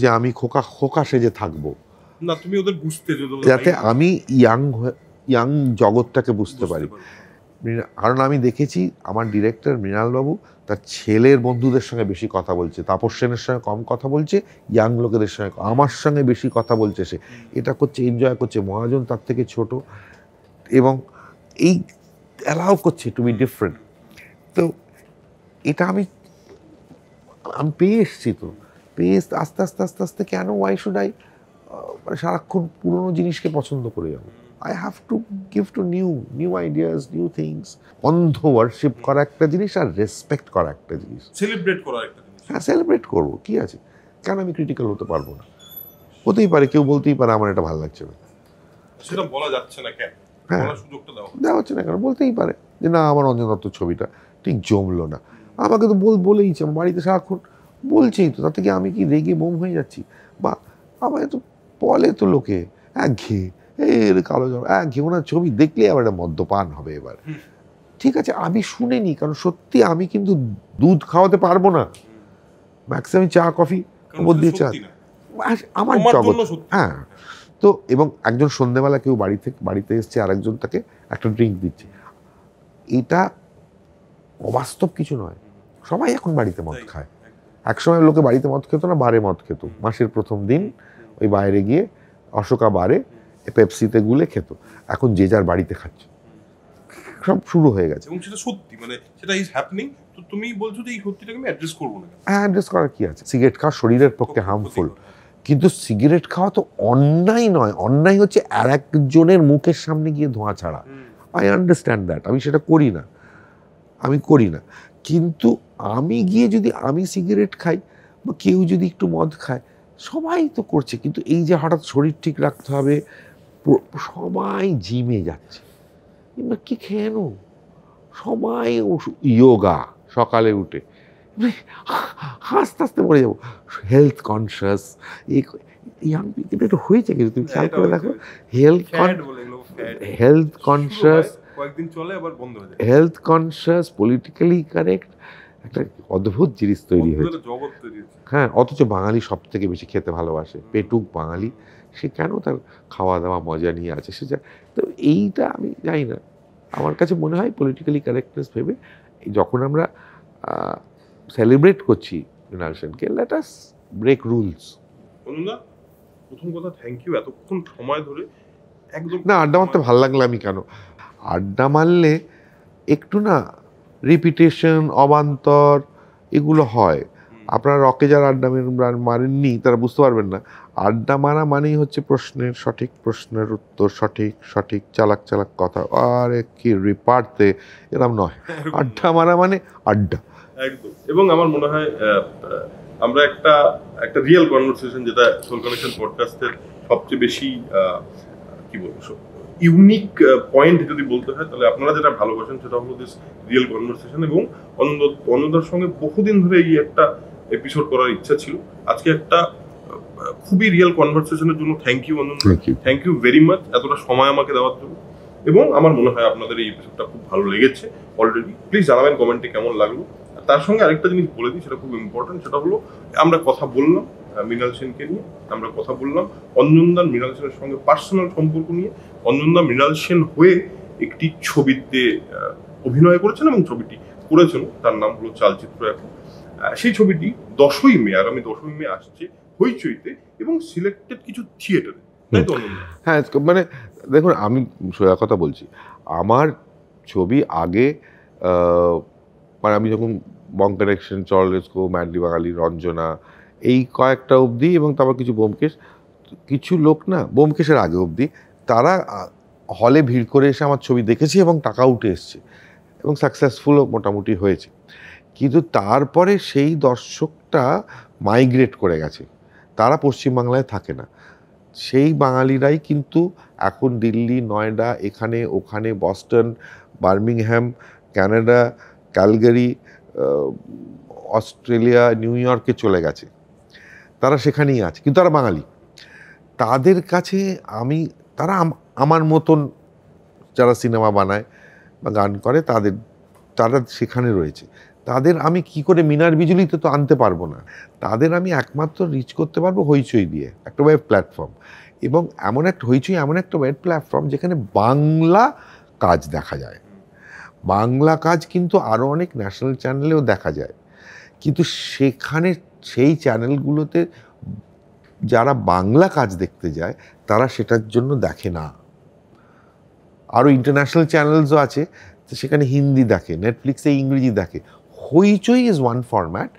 যে আমি খোকা খোকা সেজে থাকবো না তুমি ওদের বুঝতে যাতে আমি ইয়াং ইয়াং জগৎটাকে বুঝতে পারি কারণ আমি দেখেছি আমার ডিরেক্টর মৃণালবাবু তার ছেলের বন্ধুদের সঙ্গে বেশি কথা বলছে তাপস সেনের সঙ্গে কম কথা বলছে ইয়াং লোকেদের সঙ্গে আমার সঙ্গে বেশি কথা বলছে সে এটা করছে এনজয় করছে মহাজন তার থেকে ছোট এবং এই অ্যালাউ করছে টু বি ডিফারেন্ট তো এটা আমি আমি পেয়ে এসছি তো পেয়ে আস্তে আস্তে আস্তে আস্তে কেন ওয়াই শুড আই মানে সারাক্ষণ পুরনো জিনিসকে পছন্দ করে যাবো I have to give to new new ideas new things অন্ধ ওয়ার্শিপ করা একটা জিনিস আর রেসপেক্ট করা একটা জিনিস সেলিব্রেট করা একটা জিনিস হ্যাঁ সেলিব্রেট করবো কী আছে কেন আমি ক্রিটিক্যাল হতে পারবো না হতেই পারে কেউ বলতেই পারে আমার এটা ভালো লাগছে না সেটা বলা যাচ্ছে না কেন হ্যাঁ দেওয়া হচ্ছে না কেন বলতেই পারে যে না আমার অঞ্জন দত্তর ছবিটা ঠিক জমলো না আমাকে তো বল বলেইছে আমার বাড়িতে সারাক্ষণ বলছেই তো তাতে কি আমি কি রেগে বোম হয়ে যাচ্ছি বা আমায় তো বলে তো লোকে হ্যাঁ ঘে এর কালো জল হ্যাঁ ঘে ওনার ছবি দেখলে আবার একটা মদ্যপান হবে এবার ঠিক আছে আমি শুনিনি কারণ সত্যি আমি কিন্তু দুধ খাওয়াতে পারবো না ম্যাক্সিমাম চা কফি খাবার দিয়ে চা আমার জগৎ হ্যাঁ তো এবং একজন সন্ধেবেলা কেউ বাড়ি থেকে বাড়িতে এসছে আরেকজন তাকে একটা ড্রিঙ্ক দিচ্ছে এটা অবাস্তব কিছু নয় সবাই এখন বাড়িতে মদ খায় একসময় লোকে বাড়িতে মদ খেত না বারে মদ খেত মাসের প্রথম দিন ওই বাইরে গিয়ে অশোকা বারে পেপসিতে গুলে খেত এখন যে যার বাড়িতে খাচ্ছে সব শুরু হয়ে গেছে এবং সেটা সত্যি মানে সেটা ইজ হ্যাপনিং তো তুমি বলছো যে এই সত্যিটাকে আমি অ্যাড্রেস করবো না হ্যাঁ অ্যাড্রেস করার কি আছে সিগারেট খাওয়া শরীরের পক্ষে হার্মফুল কিন্তু সিগারেট খাওয়া তো অন্যায় নয় অন্যায় হচ্ছে আর একজনের মুখের সামনে গিয়ে ধোঁয়া ছাড়া আই আন্ডারস্ট্যান্ড দ্যাট আমি সেটা করি না আমি করি না কিন্তু আমি গিয়ে যদি আমি সিগারেট খাই বা কেউ যদি একটু মদ খায় সবাই তো করছে কিন্তু এই যে হঠাৎ শরীর ঠিক রাখতে হবে সবাই জিমে যাচ্ছে এবার কি খেয়েন সবাই ইয়োগা সকালে উঠে হাসতে হাসতে মরে যাবো হেলথ কনসিয়াস ইয়াং পিপিল এটা হয়েছে কিন্তু তুমি হ্যাঁ, খেয়াল করে দেখো হেলথ হেলথ কনসিয়াস কয়েকদিন চলে আবার বন্ধ হয়ে যায় হেলথ কনসিয়াস পলিটিক্যালি কারেক্ট একটা অদ্ভুত জিনিস তৈরি হয়েছে হ্যাঁ অথচ বাঙালি সব থেকে বেশি খেতে ভালোবাসে পেটুক বাঙালি সে কেন তার খাওয়া দাওয়া মজা নিয়ে আছে সে তো এইটা আমি জানি না আমার কাছে মনে হয় পলিটিক্যালি কারেক্টনেস ভেবে যখন আমরা সেলিব্রেট করছি মৃণাল সেনকে লেট আস ব্রেক রুলস অনুদা প্রথম কথা থ্যাংক ইউ এতক্ষণ সময় ধরে একদম না আড্ডা মারতে ভালো লাগলো আমি কেন আড্ডা মারলে একটু না রিপিটেশন অবান্তর এগুলো হয় আপনারা রকে যারা আড্ডা মারেননি তারা বুঝতে পারবেন না আড্ডা মারা মানেই হচ্ছে প্রশ্নের সঠিক প্রশ্নের উত্তর সঠিক সঠিক চালাক চালাক কথা আরে কি রিপার্টতে এরকম নয় আড্ডা মারা মানে আড্ডা একদম এবং আমার মনে হয় আমরা একটা একটা রিয়েল কনভারসেশন যেটা সোল কানেকশন পডকাস্টের সবচেয়ে বেশি কি বলবো ইউনিক পয়েন্ট uh, যদি বলতে হয় তাহলে আপনারা যেটা ভালোবাসেন সেটা হলো দিস রিয়েল কনভারসেশন এবং অনন্দার সঙ্গে বহুদিন ধরে এই একটা এপিসোড করার ইচ্ছা ছিল আজকে একটা খুবই রিয়েল কনভারসেশনের জন্য thank you Ananta thank you very much এতটা সময় আমাকে দেওয়ার জন্য এবং আমার মনে হয় আপনাদের এই এপিসোডটা খুব ভালো লেগেছে অলরেডি প্লিজ জানাবেন কমেন্টে কেমন লাগলো তার সঙ্গে আরেকটা জিনিস বলে দিই সেটা খুব ইম্পর্টেন্ট সেটা হলো আমরা কথা বললাম মৃণাল সেনকে নিয়ে আমরা কথা বললাম অঞ্জনদা মৃণাল সেনের সঙ্গে পার্সোনাল সম্পর্ক নিয়ে অঞ্জনদা মৃণাল সেন হয়ে একটি ছবিতে অভিনয় করেছেন এবং ছবিটি করেছেন তার নাম হলো চালচিত্র এখন সেই ছবিটি দশই মে আগামী দশই মে আসছে হইচইতে এবং সিলেক্টেড কিছু থিয়েটারে হ্যাঁ মানে দেখুন আমি সোজা কথা বলছি আমার ছবি আগে মানে আমি যখন বং কানেকশন চরলেস্কো ম্যান্ডি বাঙালি রঞ্জনা এই কয়েকটা অবধি এবং তারপর কিছু বোমকেশ কিছু লোক না বোমকেশের আগে অবধি তারা হলে ভিড় করে এসে আমার ছবি দেখেছে এবং টাকা উঠে এসছে এবং সাকসেসফুলও মোটামুটি হয়েছে কিন্তু তারপরে সেই দর্শকটা মাইগ্রেট করে গেছে তারা পশ্চিমবাংলায় থাকে না সেই বাঙালিরাই কিন্তু এখন দিল্লি নয়ডা এখানে ওখানে Boston Birmingham Canada Calgary Australia নিউ ইয়র্কে চলে গেছে তারা সেখানেই আছে কিন্তু তারা বাঙালি তাদের কাছে আমি তারা আমার মতন যারা সিনেমা বানায় বা গান করে তাদের তারা সেখানে রয়েছে তাদের আমি কি করে মিনার বিজুলিতে তো আনতে পারবো না তাদের আমি একমাত্র রিচ করতে পারবো হইচই দিয়ে একটা ওয়েব প্ল্যাটফর্ম এবং এমন একটা হইচই এমন একটা ওয়েব প্ল্যাটফর্ম যেখানে বাংলা কাজ দেখা যায় বাংলা কাজ কিন্তু আরও অনেক ন্যাশনাল চ্যানেলেও দেখা যায় কিন্তু সেখানে সেই চ্যানেলগুলোতে যারা বাংলা কাজ দেখতে যায় তারা সেটার জন্য দেখে না আরও ইন্টারন্যাশনাল চ্যানেলসও আছে তো সেখানে হিন্দি দেখে নেটফ্লিক্সে ইংরেজি দেখে হইচই ইজ ওয়ান ফরম্যাট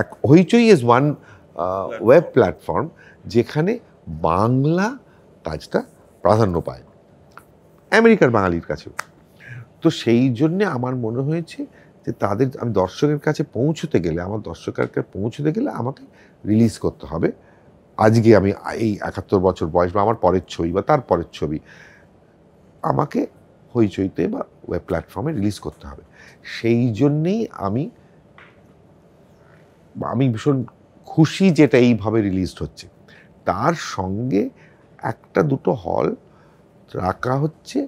এক হইচই ইজ ওয়ান ওয়েব প্ল্যাটফর্ম যেখানে বাংলা কাজটা প্রাধান্য পায় আমেরিকার বাঙালির কাছেও তো সেই জন্যে আমার মনে হয়েছে যে তাদের আমি দর্শকের কাছে পৌঁছতে গেলে আমার দর্শকের কাছে পৌঁছতে গেলে আমাকে রিলিজ করতে হবে আজকে আমি এই একাত্তর বছর বয়স বা আমার পরের ছবি বা তার পরের ছবি আমাকে হইচইতে বা ওয়েব প্ল্যাটফর্মে রিলিজ করতে হবে সেই জন্যেই আমি আমি ভীষণ খুশি যেটা এইভাবে রিলিজড হচ্ছে তার সঙ্গে একটা দুটো হল রাখা হচ্ছে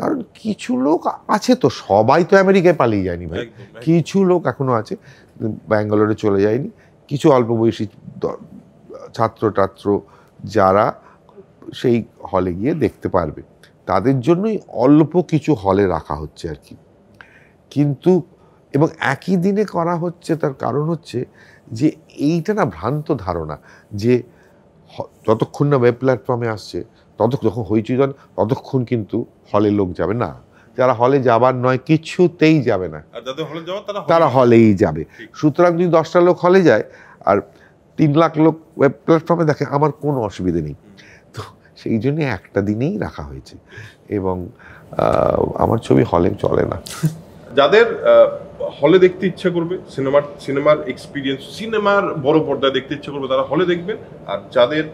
কারণ কিছু লোক আছে তো সবাই তো আমেরিকায় পালিয়ে যায়নি ভাই কিছু লোক এখনও আছে ব্যাঙ্গালোরে চলে যায়নি কিছু অল্প বয়সী ছাত্র টাত্র যারা সেই হলে গিয়ে দেখতে পারবে তাদের জন্যই অল্প কিছু হলে রাখা হচ্ছে আর কি কিন্তু এবং একই দিনে করা হচ্ছে তার কারণ হচ্ছে যে এইটা না ভ্রান্ত ধারণা যে যতক্ষণ না ওয়েব প্ল্যাটফর্মে আসছে ততক্ষণ যখন হইচই যান ততক্ষণ কিন্তু হলে লোক যাবে না যারা হলে যাবার নয় কিছুতেই যাবে না তারা হলেই যাবে সুতরাং যদি দশটা লোক হলে যায় আর তিন লাখ লোক ওয়েব প্ল্যাটফর্মে দেখে আমার কোনো অসুবিধে নেই তো সেই জন্যে একটা দিনেই রাখা হয়েছে এবং আমার ছবি হলে চলে না যাদের হলে দেখতে ইচ্ছা করবে সিনেমার সিনেমার এক্সপিরিয়েন্স সিনেমার বড় পর্দায় দেখতে ইচ্ছা করবে তারা হলে দেখবেন আর যাদের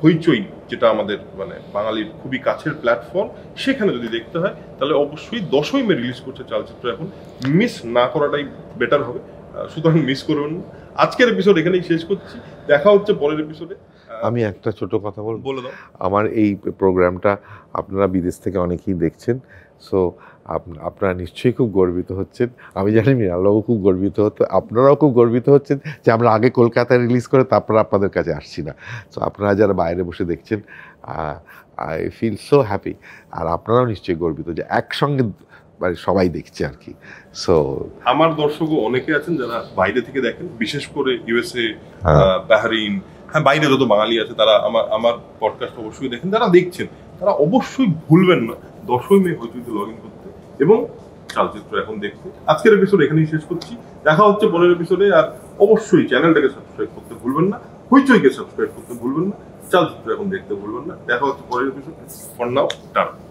হইচই যেটা আমাদের মানে বাঙালির খুবই কাছের প্ল্যাটফর্ম সেখানে যদি দেখতে হয় তাহলে অবশ্যই দশই মে রিলিজ করছে চলচ্চিত্র এখন মিস না করাটাই বেটার হবে সুতরাং মিস করবেন আজকের এপিসোড এখানেই শেষ করছি দেখা হচ্ছে পরের এপিসোডে আমি একটা ছোট কথা বলবো বলে দাও আমার এই প্রোগ্রামটা আপনারা বিদেশ থেকে অনেকেই দেখছেন সো আপনারা নিশ্চয়ই খুব গর্বিত হচ্ছেন আমি জানি মিনালবাবু খুব গর্বিত হতো আপনারাও খুব গর্বিত হচ্ছেন যে আমরা আগে কলকাতায় রিলিজ করে তারপর আপনাদের কাছে আসছি না তো আপনারা যারা বাইরে বসে দেখছেন আই ফিল সো হ্যাপি আর আপনারাও নিশ্চয়ই গর্বিত যে একসঙ্গে মানে সবাই দেখছে আর কি সো আমার দর্শকও অনেকে আছেন যারা বাইরে থেকে দেখেন বিশেষ করে ইউএসএ বাহারিন হ্যাঁ।, হ্যাঁ বাইরে যত বাঙালি আছে তারা আমার আমার পডকাস্ট অবশ্যই দেখেন যারা দেখছেন তারা অবশ্যই ভুলবেন না দশই মে হয়তো লগ ইন করতে এবং চালচিত্র এখন দেখতে আজকের এপিসোড এখানেই শেষ করছি দেখা হচ্ছে পরের এপিসোডে আর অবশ্যই চ্যানেলটাকে সাবস্ক্রাইব করতে ভুলবেন না হইচইকে সাবস্ক্রাইব করতে ভুলবেন না চলচ্চিত্র এখন দেখতে ভুলবেন না দেখা হচ্ছে পরের এপিসোড ফর নাও টাটা